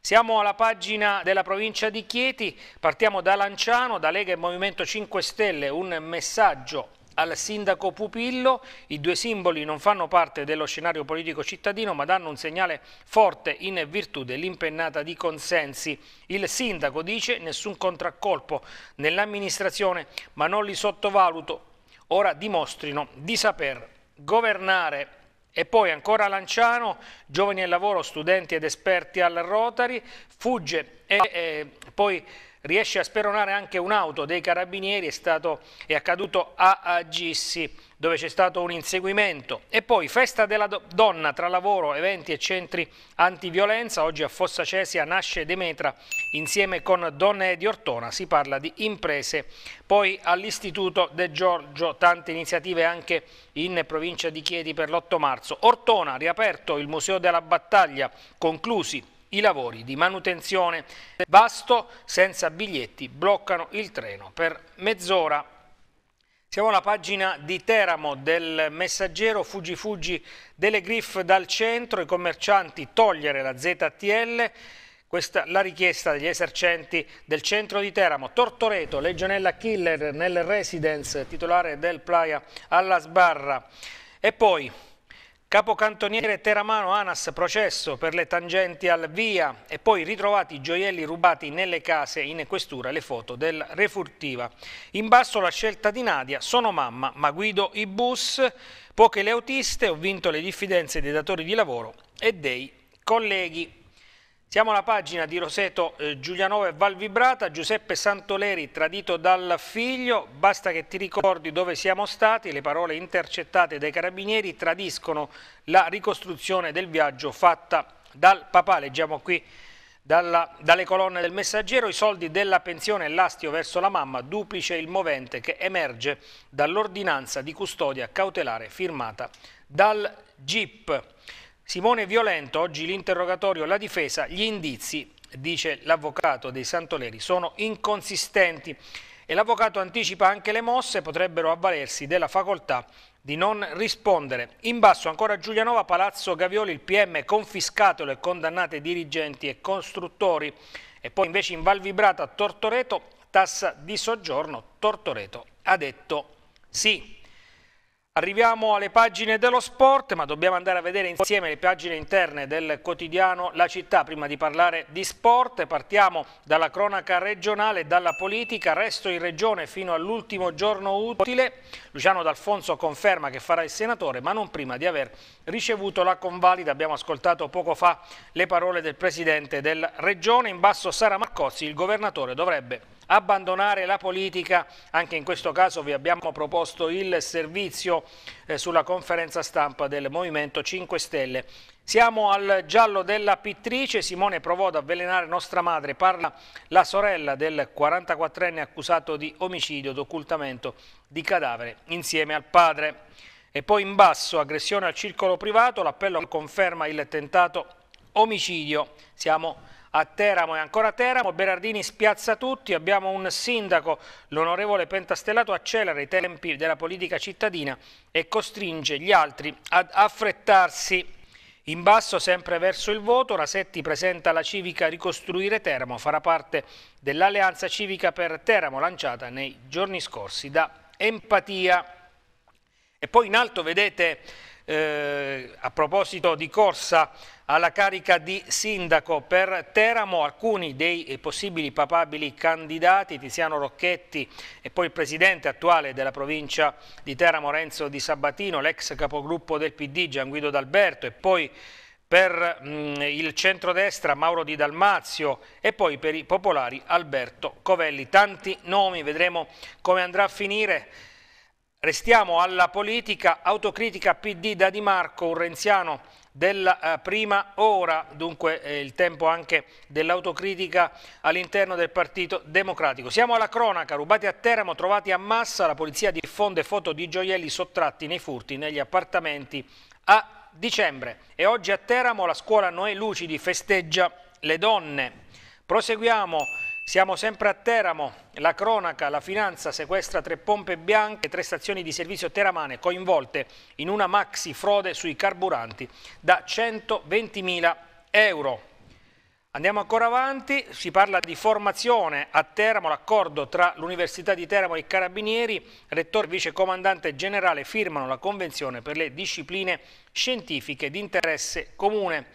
Siamo alla pagina della provincia di Chieti, partiamo da Lanciano, da Lega e Movimento 5 Stelle, un messaggio al sindaco Pupillo, i due simboli non fanno parte dello scenario politico cittadino ma danno un segnale forte in virtù dell'impennata di consensi. Il sindaco dice nessun contraccolpo nell'amministrazione ma non li sottovaluto, ora dimostrino di saper governare. E poi ancora Lanciano, giovani al lavoro, studenti ed esperti al Rotary, fugge e, e poi riesce a speronare anche un'auto dei carabinieri, è, stato, è accaduto a Agissi dove c'è stato un inseguimento. E poi festa della donna tra lavoro, eventi e centri antiviolenza, oggi a Fossa Cesia nasce Demetra insieme con Donne di Ortona, si parla di imprese, poi all'Istituto De Giorgio tante iniziative anche in provincia di Chieti per l'8 marzo. Ortona riaperto il Museo della Battaglia, conclusi i lavori di manutenzione vasto senza biglietti bloccano il treno per mezz'ora. Siamo alla pagina di Teramo del messaggero Fuggi Fuggi delle Griff dal centro, i commercianti togliere la ZTL, questa la richiesta degli esercenti del centro di Teramo. Tortoreto, Legionella Killer nel residence, titolare del Playa alla sbarra. E poi Capocantoniere Teramano Anas processo per le tangenti al via e poi ritrovati i gioielli rubati nelle case in questura le foto del refurtiva. In basso la scelta di Nadia, sono mamma ma guido i bus, poche le autiste, ho vinto le diffidenze dei datori di lavoro e dei colleghi. Siamo alla pagina di Roseto eh, Giulianova e Valvibrata, Giuseppe Santoleri tradito dal figlio, basta che ti ricordi dove siamo stati, le parole intercettate dai carabinieri tradiscono la ricostruzione del viaggio fatta dal papà, leggiamo qui dalla, dalle colonne del messaggero, i soldi della pensione e l'astio verso la mamma, duplice il movente che emerge dall'ordinanza di custodia cautelare firmata dal GIP. Simone Violento, oggi l'interrogatorio, la difesa, gli indizi, dice l'avvocato dei Santoleri, sono inconsistenti e l'avvocato anticipa anche le mosse potrebbero avvalersi della facoltà di non rispondere. In basso ancora Giulianova, Palazzo Gavioli, il PM confiscato le condannate dirigenti e costruttori e poi invece in Val Vibrata Tortoreto, tassa di soggiorno Tortoreto ha detto sì. Arriviamo alle pagine dello sport, ma dobbiamo andare a vedere insieme le pagine interne del quotidiano La Città. Prima di parlare di sport, partiamo dalla cronaca regionale, dalla politica, resto in regione fino all'ultimo giorno utile. Luciano D'Alfonso conferma che farà il senatore, ma non prima di aver ricevuto la convalida. Abbiamo ascoltato poco fa le parole del presidente della regione. In basso Sara Marcozzi, il governatore dovrebbe abbandonare la politica. Anche in questo caso vi abbiamo proposto il servizio eh, sulla conferenza stampa del Movimento 5 Stelle. Siamo al giallo della pittrice, Simone provò ad avvelenare nostra madre, parla la sorella del 44enne accusato di omicidio, d'occultamento di cadavere insieme al padre. E poi in basso, aggressione al circolo privato, l'appello conferma il tentato omicidio. Siamo a Teramo e ancora a Teramo, Berardini spiazza tutti, abbiamo un sindaco, l'onorevole Pentastellato accelera i tempi della politica cittadina e costringe gli altri ad affrettarsi. In basso, sempre verso il voto, Rasetti presenta la civica Ricostruire Teramo, farà parte dell'alleanza civica per Teramo lanciata nei giorni scorsi da Empatia. E poi in alto vedete eh, a proposito di corsa alla carica di sindaco per Teramo, alcuni dei eh, possibili papabili candidati, Tiziano Rocchetti e poi il presidente attuale della provincia di Teramo, Renzo Di Sabatino, l'ex capogruppo del PD Gian Guido D'Alberto e poi per mh, mm, il centrodestra Mauro Di Dalmazio e poi per i popolari Alberto Covelli. Tanti nomi, vedremo come andrà a finire. Restiamo alla politica, autocritica PD da Di Marco, un renziano della eh, prima ora, dunque eh, il tempo anche dell'autocritica all'interno del Partito Democratico. Siamo alla cronaca, rubati a Teramo, trovati a massa, la polizia diffonde foto di gioielli sottratti nei furti negli appartamenti a dicembre e oggi a Teramo la scuola Noè Lucidi festeggia le donne. Proseguiamo siamo sempre a Teramo, la cronaca, la finanza sequestra tre pompe bianche tre stazioni di servizio teramane coinvolte in una maxi frode sui carburanti da 120.000 euro. Andiamo ancora avanti, si parla di formazione a Teramo, l'accordo tra l'Università di Teramo e i Carabinieri, rettore e vicecomandante generale firmano la convenzione per le discipline scientifiche di interesse comune.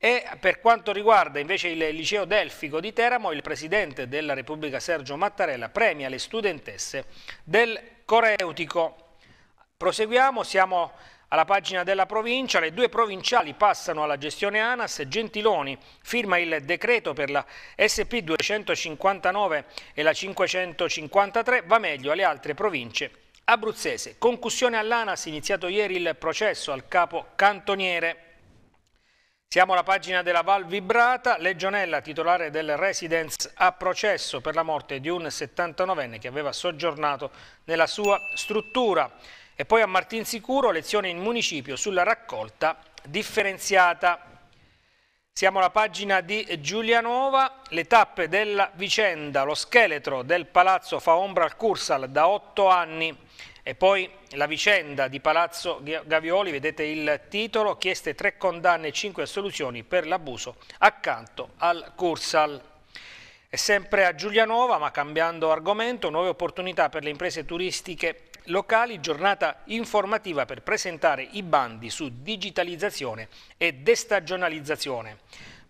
E per quanto riguarda invece il liceo delfico di Teramo, il presidente della Repubblica Sergio Mattarella premia le studentesse del Coreutico. Proseguiamo, siamo alla pagina della provincia, le due provinciali passano alla gestione ANAS, Gentiloni firma il decreto per la SP 259 e la 553, va meglio alle altre province abruzzese. Concussione all'ANAS, iniziato ieri il processo al capo cantoniere. Siamo alla pagina della Val Vibrata, Legionella titolare del residence a processo per la morte di un 79enne che aveva soggiornato nella sua struttura e poi a Martinsicuro lezione in municipio sulla raccolta differenziata. Siamo alla pagina di Giulianova, le tappe della vicenda, lo scheletro del palazzo fa ombra al Cursal da otto anni e poi la vicenda di Palazzo Gavioli, vedete il titolo, chieste tre condanne e cinque assoluzioni per l'abuso accanto al Cursal. E sempre a Giulianova, ma cambiando argomento, nuove opportunità per le imprese turistiche locali, giornata informativa per presentare i bandi su digitalizzazione e destagionalizzazione.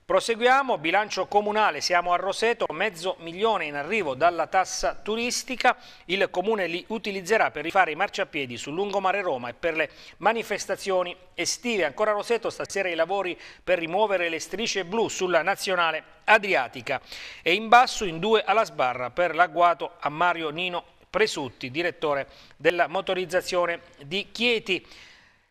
Proseguiamo, bilancio comunale, siamo a Roseto, mezzo milione in arrivo dalla tassa turistica, il comune li utilizzerà per rifare i marciapiedi sul lungomare Roma e per le manifestazioni estive. Ancora a Roseto stasera i lavori per rimuovere le strisce blu sulla nazionale adriatica e in basso in due alla sbarra per l'agguato a Mario Nino Presutti, direttore della motorizzazione di Chieti.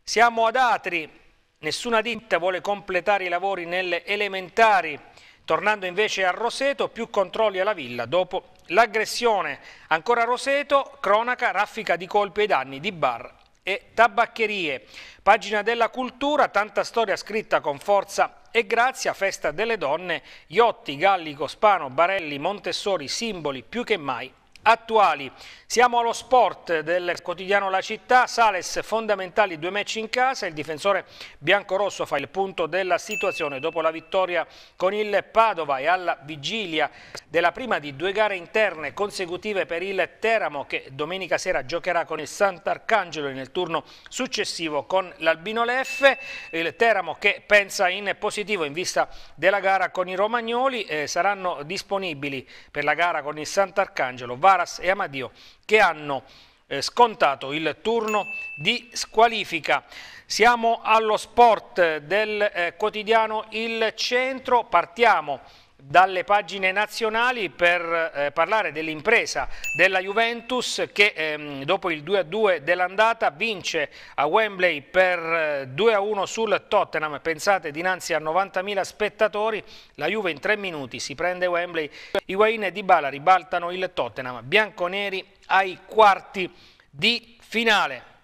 Siamo ad Atri, Nessuna ditta vuole completare i lavori nelle elementari, tornando invece a Roseto, più controlli alla villa dopo l'aggressione. Ancora Roseto, cronaca, raffica di colpi e danni di bar e tabaccherie. Pagina della cultura, tanta storia scritta con forza e grazia, festa delle donne, Iotti, Gallico, Spano, Barelli, Montessori, simboli più che mai attuali. Siamo allo sport del quotidiano La Città, Sales fondamentali due match in casa, il difensore biancorosso fa il punto della situazione dopo la vittoria con il Padova e alla vigilia della prima di due gare interne consecutive per il Teramo che domenica sera giocherà con il Sant'Arcangelo nel turno successivo con l'Albino Leffe, il Teramo che pensa in positivo in vista della gara con i Romagnoli, eh, saranno disponibili per la gara con il Sant'Arcangelo, Var Caras e Amadio che hanno eh, scontato il turno di squalifica. Siamo allo sport del eh, quotidiano Il Centro, partiamo dalle pagine nazionali per eh, parlare dell'impresa della Juventus che ehm, dopo il 2-2 dell'andata vince a Wembley per eh, 2-1 sul Tottenham, pensate dinanzi a 90.000 spettatori, la Juve in tre minuti si prende Wembley, Higuain e Dybala ribaltano il Tottenham, bianconeri ai quarti di finale.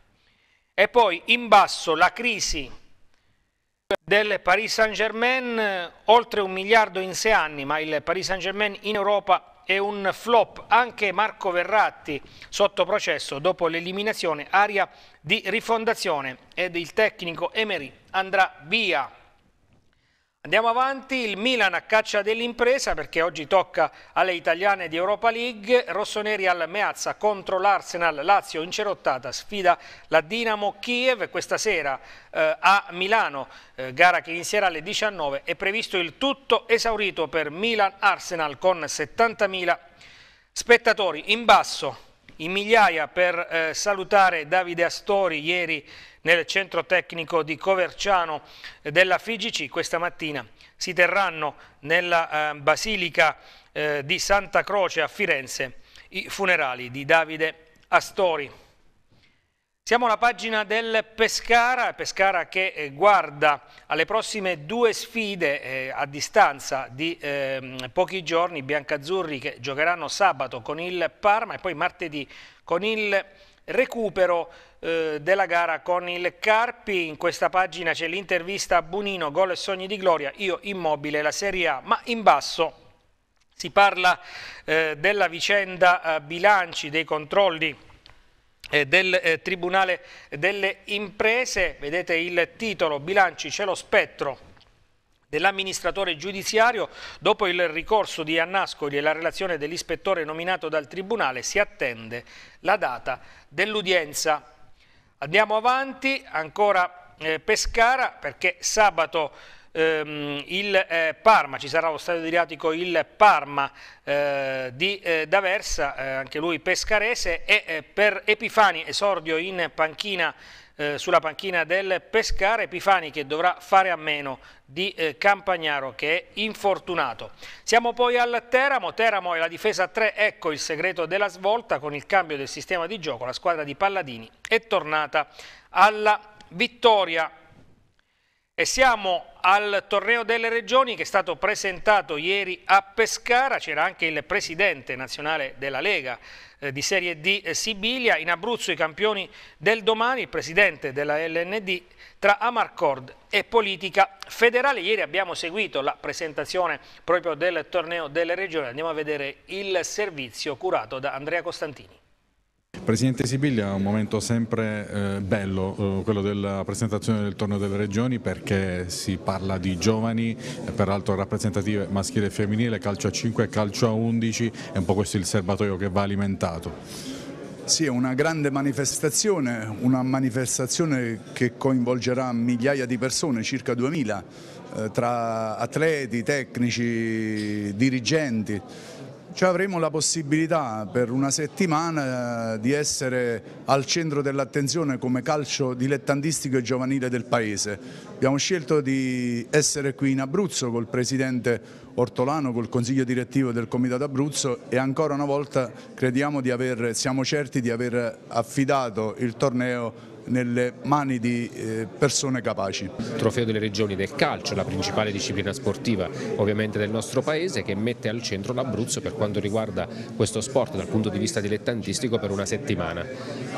E poi in basso la crisi del Paris Saint-Germain, oltre un miliardo in sei anni, ma il Paris Saint-Germain in Europa è un flop. Anche Marco Verratti sotto processo dopo l'eliminazione, aria di rifondazione ed il tecnico Emery andrà via. Andiamo avanti, il Milan a caccia dell'impresa perché oggi tocca alle italiane di Europa League, Rossoneri al Meazza contro l'Arsenal, Lazio in cerottata, sfida la Dinamo Kiev questa sera eh, a Milano, eh, gara che inizierà alle 19, è previsto il tutto esaurito per Milan-Arsenal con 70.000 spettatori in basso, in migliaia per eh, salutare Davide Astori ieri nel centro tecnico di Coverciano eh, della FIGC. Questa mattina si terranno nella eh, Basilica eh, di Santa Croce a Firenze i funerali di Davide Astori. Siamo alla pagina del Pescara, Pescara che guarda alle prossime due sfide a distanza di ehm, pochi giorni, biancazzurri che giocheranno sabato con il Parma e poi martedì con il recupero eh, della gara con il Carpi. In questa pagina c'è l'intervista a Bunino, gol e sogni di gloria, io immobile, la Serie A, ma in basso si parla eh, della vicenda eh, bilanci, dei controlli eh, del eh, Tribunale delle Imprese. Vedete il titolo, bilanci, c'è lo spettro dell'amministratore giudiziario, dopo il ricorso di Annascoli e la relazione dell'ispettore nominato dal Tribunale, si attende la data dell'udienza Andiamo avanti, ancora eh, Pescara, perché sabato ehm, il eh, Parma, ci sarà lo stadio adriatico il Parma eh, di eh, D'Aversa, eh, anche lui pescarese, e eh, per Epifani esordio in panchina eh, sulla panchina del Pescara, Epifani che dovrà fare a meno di eh, Campagnaro che è infortunato. Siamo poi al Teramo, Teramo e la difesa 3, ecco il segreto della svolta con il cambio del sistema di gioco, la squadra di Palladini è tornata alla vittoria. E siamo al torneo delle regioni che è stato presentato ieri a Pescara, c'era anche il presidente nazionale della Lega eh, di Serie D eh, Sibilia, in Abruzzo i campioni del domani, il presidente della LND tra Amarcord e politica federale. Ieri abbiamo seguito la presentazione proprio del torneo delle regioni, andiamo a vedere il servizio curato da Andrea Costantini. Presidente Sibiglia, è un momento sempre eh, bello eh, quello della presentazione del torneo delle regioni perché si parla di giovani, eh, peraltro rappresentative maschile e femminile, calcio a 5 e calcio a 11, è un po' questo il serbatoio che va alimentato. Sì, è una grande manifestazione, una manifestazione che coinvolgerà migliaia di persone, circa 2000, eh, tra atleti, tecnici, dirigenti cioè avremo la possibilità per una settimana eh, di essere al centro dell'attenzione come calcio dilettantistico e giovanile del Paese. Abbiamo scelto di essere qui in Abruzzo col Presidente Ortolano, col Consiglio Direttivo del Comitato Abruzzo e ancora una volta crediamo di aver, siamo certi di aver affidato il torneo nelle mani di eh, persone capaci. Il trofeo delle regioni del calcio, la principale disciplina sportiva ovviamente del nostro paese che mette al centro l'Abruzzo per quanto riguarda questo sport dal punto di vista dilettantistico per una settimana.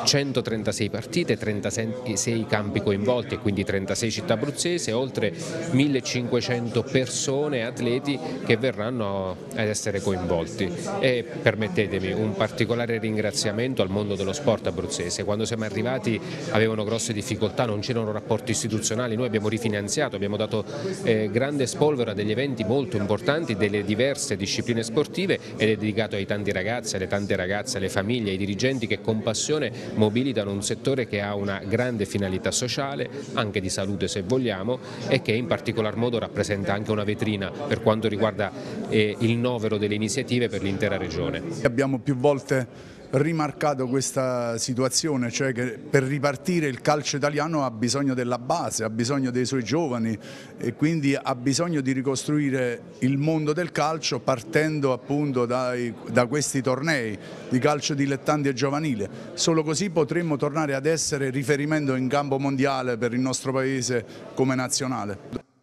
136 partite, 36 campi coinvolti e quindi 36 città abruzzese, oltre 1500 persone, atleti che verranno ad essere coinvolti e permettetemi un particolare ringraziamento al mondo dello sport abruzzese. Quando siamo arrivati avevano grosse difficoltà, non c'erano rapporti istituzionali, noi abbiamo rifinanziato, abbiamo dato eh, grande spolvera degli eventi molto importanti delle diverse discipline sportive ed è dedicato ai tanti ragazzi, alle tante ragazze, alle famiglie, ai dirigenti che con passione mobilitano un settore che ha una grande finalità sociale, anche di salute se vogliamo e che in particolar modo rappresenta anche una vetrina per quanto riguarda eh, il novero delle iniziative per l'intera regione. Abbiamo più volte rimarcato questa situazione, cioè che per ripartire il calcio italiano ha bisogno della base, ha bisogno dei suoi giovani e quindi ha bisogno di ricostruire il mondo del calcio partendo appunto dai, da questi tornei di calcio dilettante e giovanile. Solo così potremmo tornare ad essere riferimento in campo mondiale per il nostro paese come nazionale.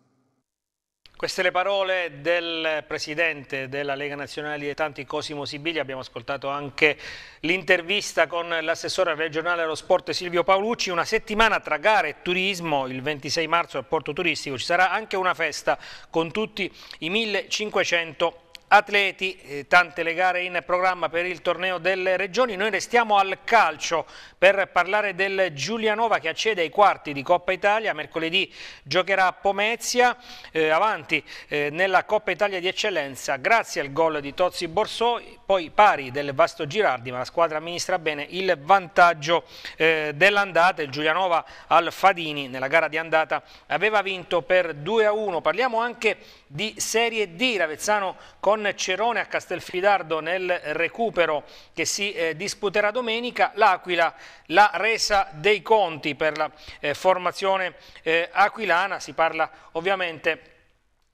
Queste le parole del presidente della Lega Nazionale di Tanti Cosimo Sibiglia, abbiamo ascoltato anche l'intervista con l'assessore regionale allo sport Silvio Paolucci, una settimana tra gare e turismo, il 26 marzo al porto turistico ci sarà anche una festa con tutti i 1500 atleti, eh, tante le gare in programma per il torneo delle regioni, noi restiamo al calcio per parlare del Giulianova che accede ai quarti di Coppa Italia, mercoledì giocherà a Pomezia, eh, avanti eh, nella Coppa Italia di Eccellenza, grazie al gol di Tozzi Borsoi, poi pari del Vasto Girardi, ma la squadra amministra bene il vantaggio eh, dell'andata. Il Giulianova al Fadini nella gara di andata aveva vinto per 2 a 1. Parliamo anche di Serie D, Ravezzano con Cerone a Castelfidardo nel recupero che si eh, disputerà domenica, l'Aquila la resa dei conti per la eh, formazione eh, aquilana, si parla ovviamente di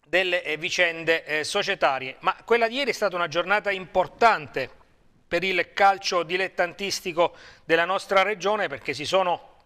delle eh, vicende eh, societarie. Ma quella di ieri è stata una giornata importante per il calcio dilettantistico della nostra regione perché si sono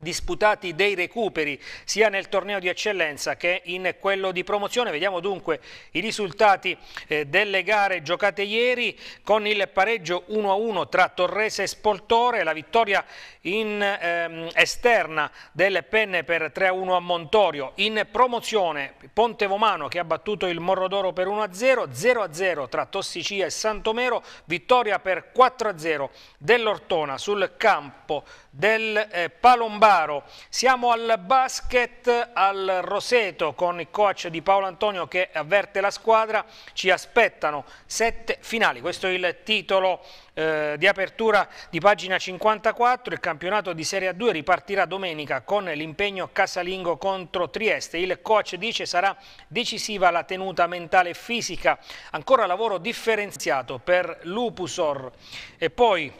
disputati dei recuperi sia nel torneo di eccellenza che in quello di promozione. Vediamo dunque i risultati eh, delle gare giocate ieri con il pareggio 1-1 tra Torrese e Spoltore, la vittoria in ehm, esterna delle Penne per 3-1 a Montorio. In promozione Ponte Vomano che ha battuto il Morro d'Oro per 1-0, 0-0 tra Tossicia e Santomero, vittoria per 4-0 dell'Ortona sul campo del eh, Palombaro. Siamo al basket, al Roseto con il coach di Paolo Antonio che avverte la squadra. Ci aspettano sette finali. Questo è il titolo eh, di apertura di pagina 54. Il campionato di Serie A2 ripartirà domenica con l'impegno casalingo contro Trieste. Il coach dice sarà decisiva la tenuta mentale e fisica. Ancora lavoro differenziato per Lupusor. E poi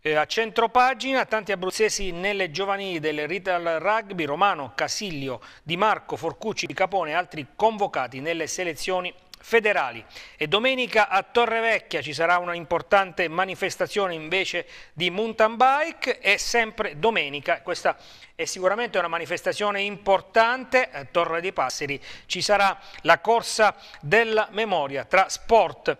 eh, a centro pagina, tanti abruzzesi nelle giovanili del Rital Rugby, Romano, Casiglio, Di Marco, Forcucci, Capone e altri convocati nelle selezioni federali. E domenica a Torrevecchia ci sarà una importante manifestazione invece di mountain bike e sempre domenica, questa è sicuramente una manifestazione importante, a Torre dei Passeri ci sarà la corsa della memoria tra sport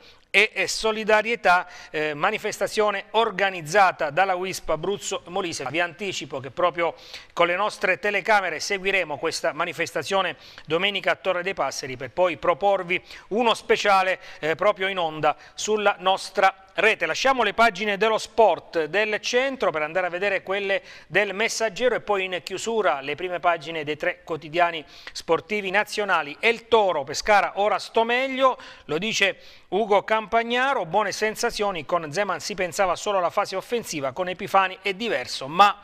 e, solidarietà, eh, manifestazione organizzata dalla WISP Abruzzo Molise. Vi anticipo che proprio con le nostre telecamere seguiremo questa manifestazione domenica a Torre dei Passeri per poi proporvi uno speciale eh, proprio in onda sulla nostra rete. Lasciamo le pagine dello sport del centro per andare a vedere quelle del messaggero e poi in chiusura le prime pagine dei tre quotidiani sportivi nazionali. El Toro, Pescara, ora sto meglio, lo dice Ugo Campagnaro, buone sensazioni, con Zeman si pensava solo alla fase offensiva, con Epifani è diverso, ma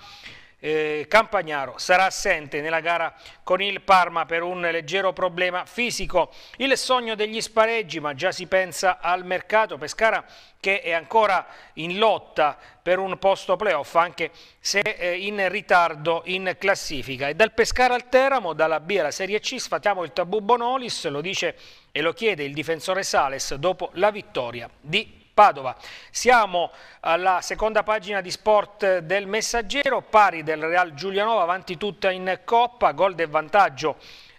eh, Campagnaro sarà assente nella gara con il Parma per un leggero problema fisico. Il sogno degli spareggi, ma già si pensa al mercato. Pescara che è ancora in lotta per un posto playoff, anche se eh, in ritardo in classifica. E dal Pescara al Teramo, dalla B alla Serie C, sfatiamo il tabù Bonolis, lo dice e lo chiede il difensore Sales dopo la vittoria di Padova. Siamo alla seconda pagina di sport del Messaggero, pari del Real Giulianova, avanti tutta in Coppa, gol del vantaggio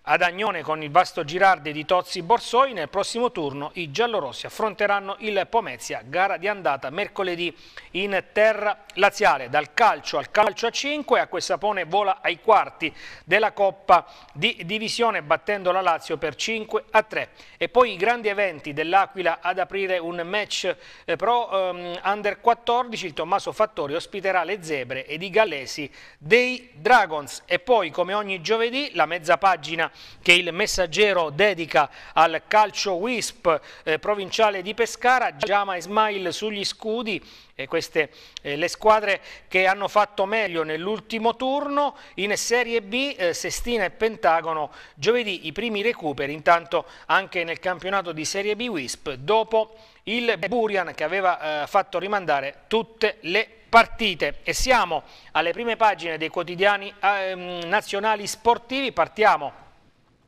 ad Agnone con il vasto girardi di Tozzi Borsoi nel prossimo turno i giallorossi affronteranno il Pomezia, gara di andata mercoledì in terra laziale. Dal calcio al calcio a 5 a Questapone vola ai quarti della Coppa di Divisione battendo la Lazio per 5 a 3. E poi i grandi eventi dell'Aquila ad aprire un match eh, pro um, under 14, il Tommaso Fattori ospiterà le zebre ed i gallesi dei Dragons. E poi come ogni giovedì la mezza pagina che il messaggero dedica al calcio WISP eh, provinciale di Pescara, Giama e Ismail sugli scudi, e queste eh, le squadre che hanno fatto meglio nell'ultimo turno in Serie B, eh, Sestina e Pentagono giovedì i primi recuperi, intanto anche nel campionato di Serie B WISP dopo il Burian che aveva eh, fatto rimandare tutte le partite e siamo alle prime pagine dei quotidiani eh, ehm, nazionali sportivi, partiamo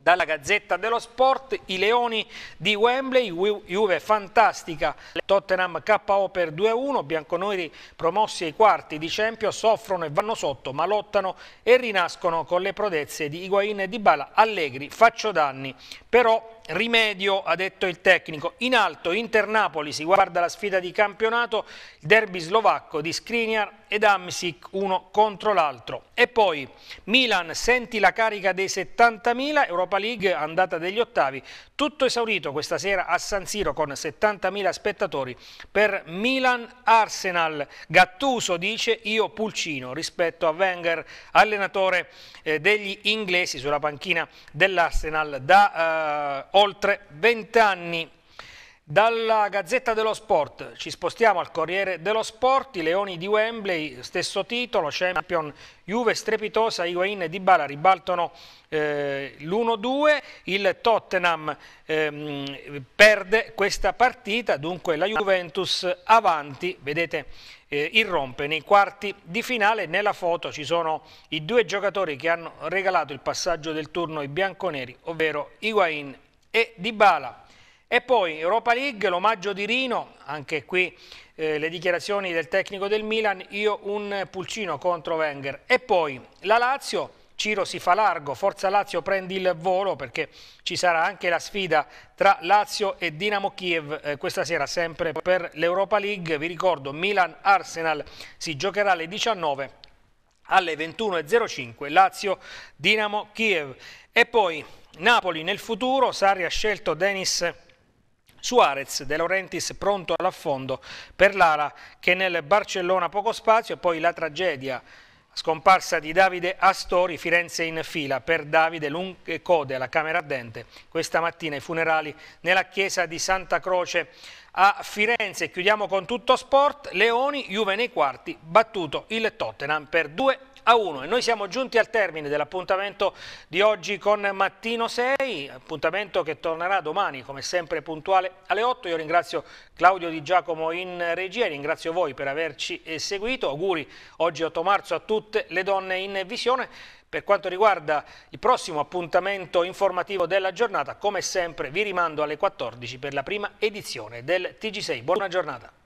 dalla Gazzetta dello Sport, i Leoni di Wembley, Juve fantastica, Tottenham KO per 2-1, bianconeri promossi ai quarti di Champions, soffrono e vanno sotto, ma lottano e rinascono con le prodezze di Higuain e di Bala, Allegri, faccio danni, però rimedio, ha detto il tecnico. In alto Inter-Napoli si guarda la sfida di campionato, derby slovacco di Skriniar ed Amsic uno contro l'altro. E poi Milan senti la carica dei 70.000, Europa League andata degli ottavi, tutto esaurito questa sera a San Siro con 70.000 spettatori per Milan-Arsenal. Gattuso dice io pulcino rispetto a Wenger, allenatore eh, degli inglesi sulla panchina dell'Arsenal da eh, oltre 20 anni. Dalla Gazzetta dello Sport ci spostiamo al Corriere dello Sport, i Leoni di Wembley, stesso titolo, Champion Juve strepitosa, Higuain e Dybala ribaltano eh, l'1-2, il Tottenham ehm, perde questa partita, dunque la Juventus avanti, vedete eh, irrompe nei quarti di finale, nella foto ci sono i due giocatori che hanno regalato il passaggio del turno ai bianconeri, ovvero Higuain e di Bala. E poi Europa League, l'omaggio di Rino, anche qui eh, le dichiarazioni del tecnico del Milan, io un pulcino contro Wenger. E poi la Lazio, Ciro si fa largo, Forza Lazio prendi il volo perché ci sarà anche la sfida tra Lazio e Dinamo Kiev eh, questa sera sempre per l'Europa League. Vi ricordo Milan-Arsenal si giocherà alle 19 alle 21.05 Lazio-Dinamo Kiev. E poi Napoli nel futuro, Sarri ha scelto Denis Suarez, De Laurentiis pronto all'affondo per l'ala che nel Barcellona poco spazio e poi la tragedia Scomparsa di Davide Astori, Firenze in fila per Davide lunghe code alla Camera dente. Questa mattina i funerali nella chiesa di Santa Croce a Firenze. Chiudiamo con tutto sport. Leoni, Juve nei quarti, battuto il Tottenham per 2 a 1 e noi siamo giunti al termine dell'appuntamento di oggi con Mattino 6, appuntamento che tornerà domani come sempre puntuale alle 8. Io ringrazio Claudio Di Giacomo in regia e ringrazio voi per averci eh, seguito. Auguri oggi 8 marzo a tutte le donne in visione. Per quanto riguarda il prossimo appuntamento informativo della giornata, come sempre vi rimando alle 14 per la prima edizione del TG6. Buona giornata.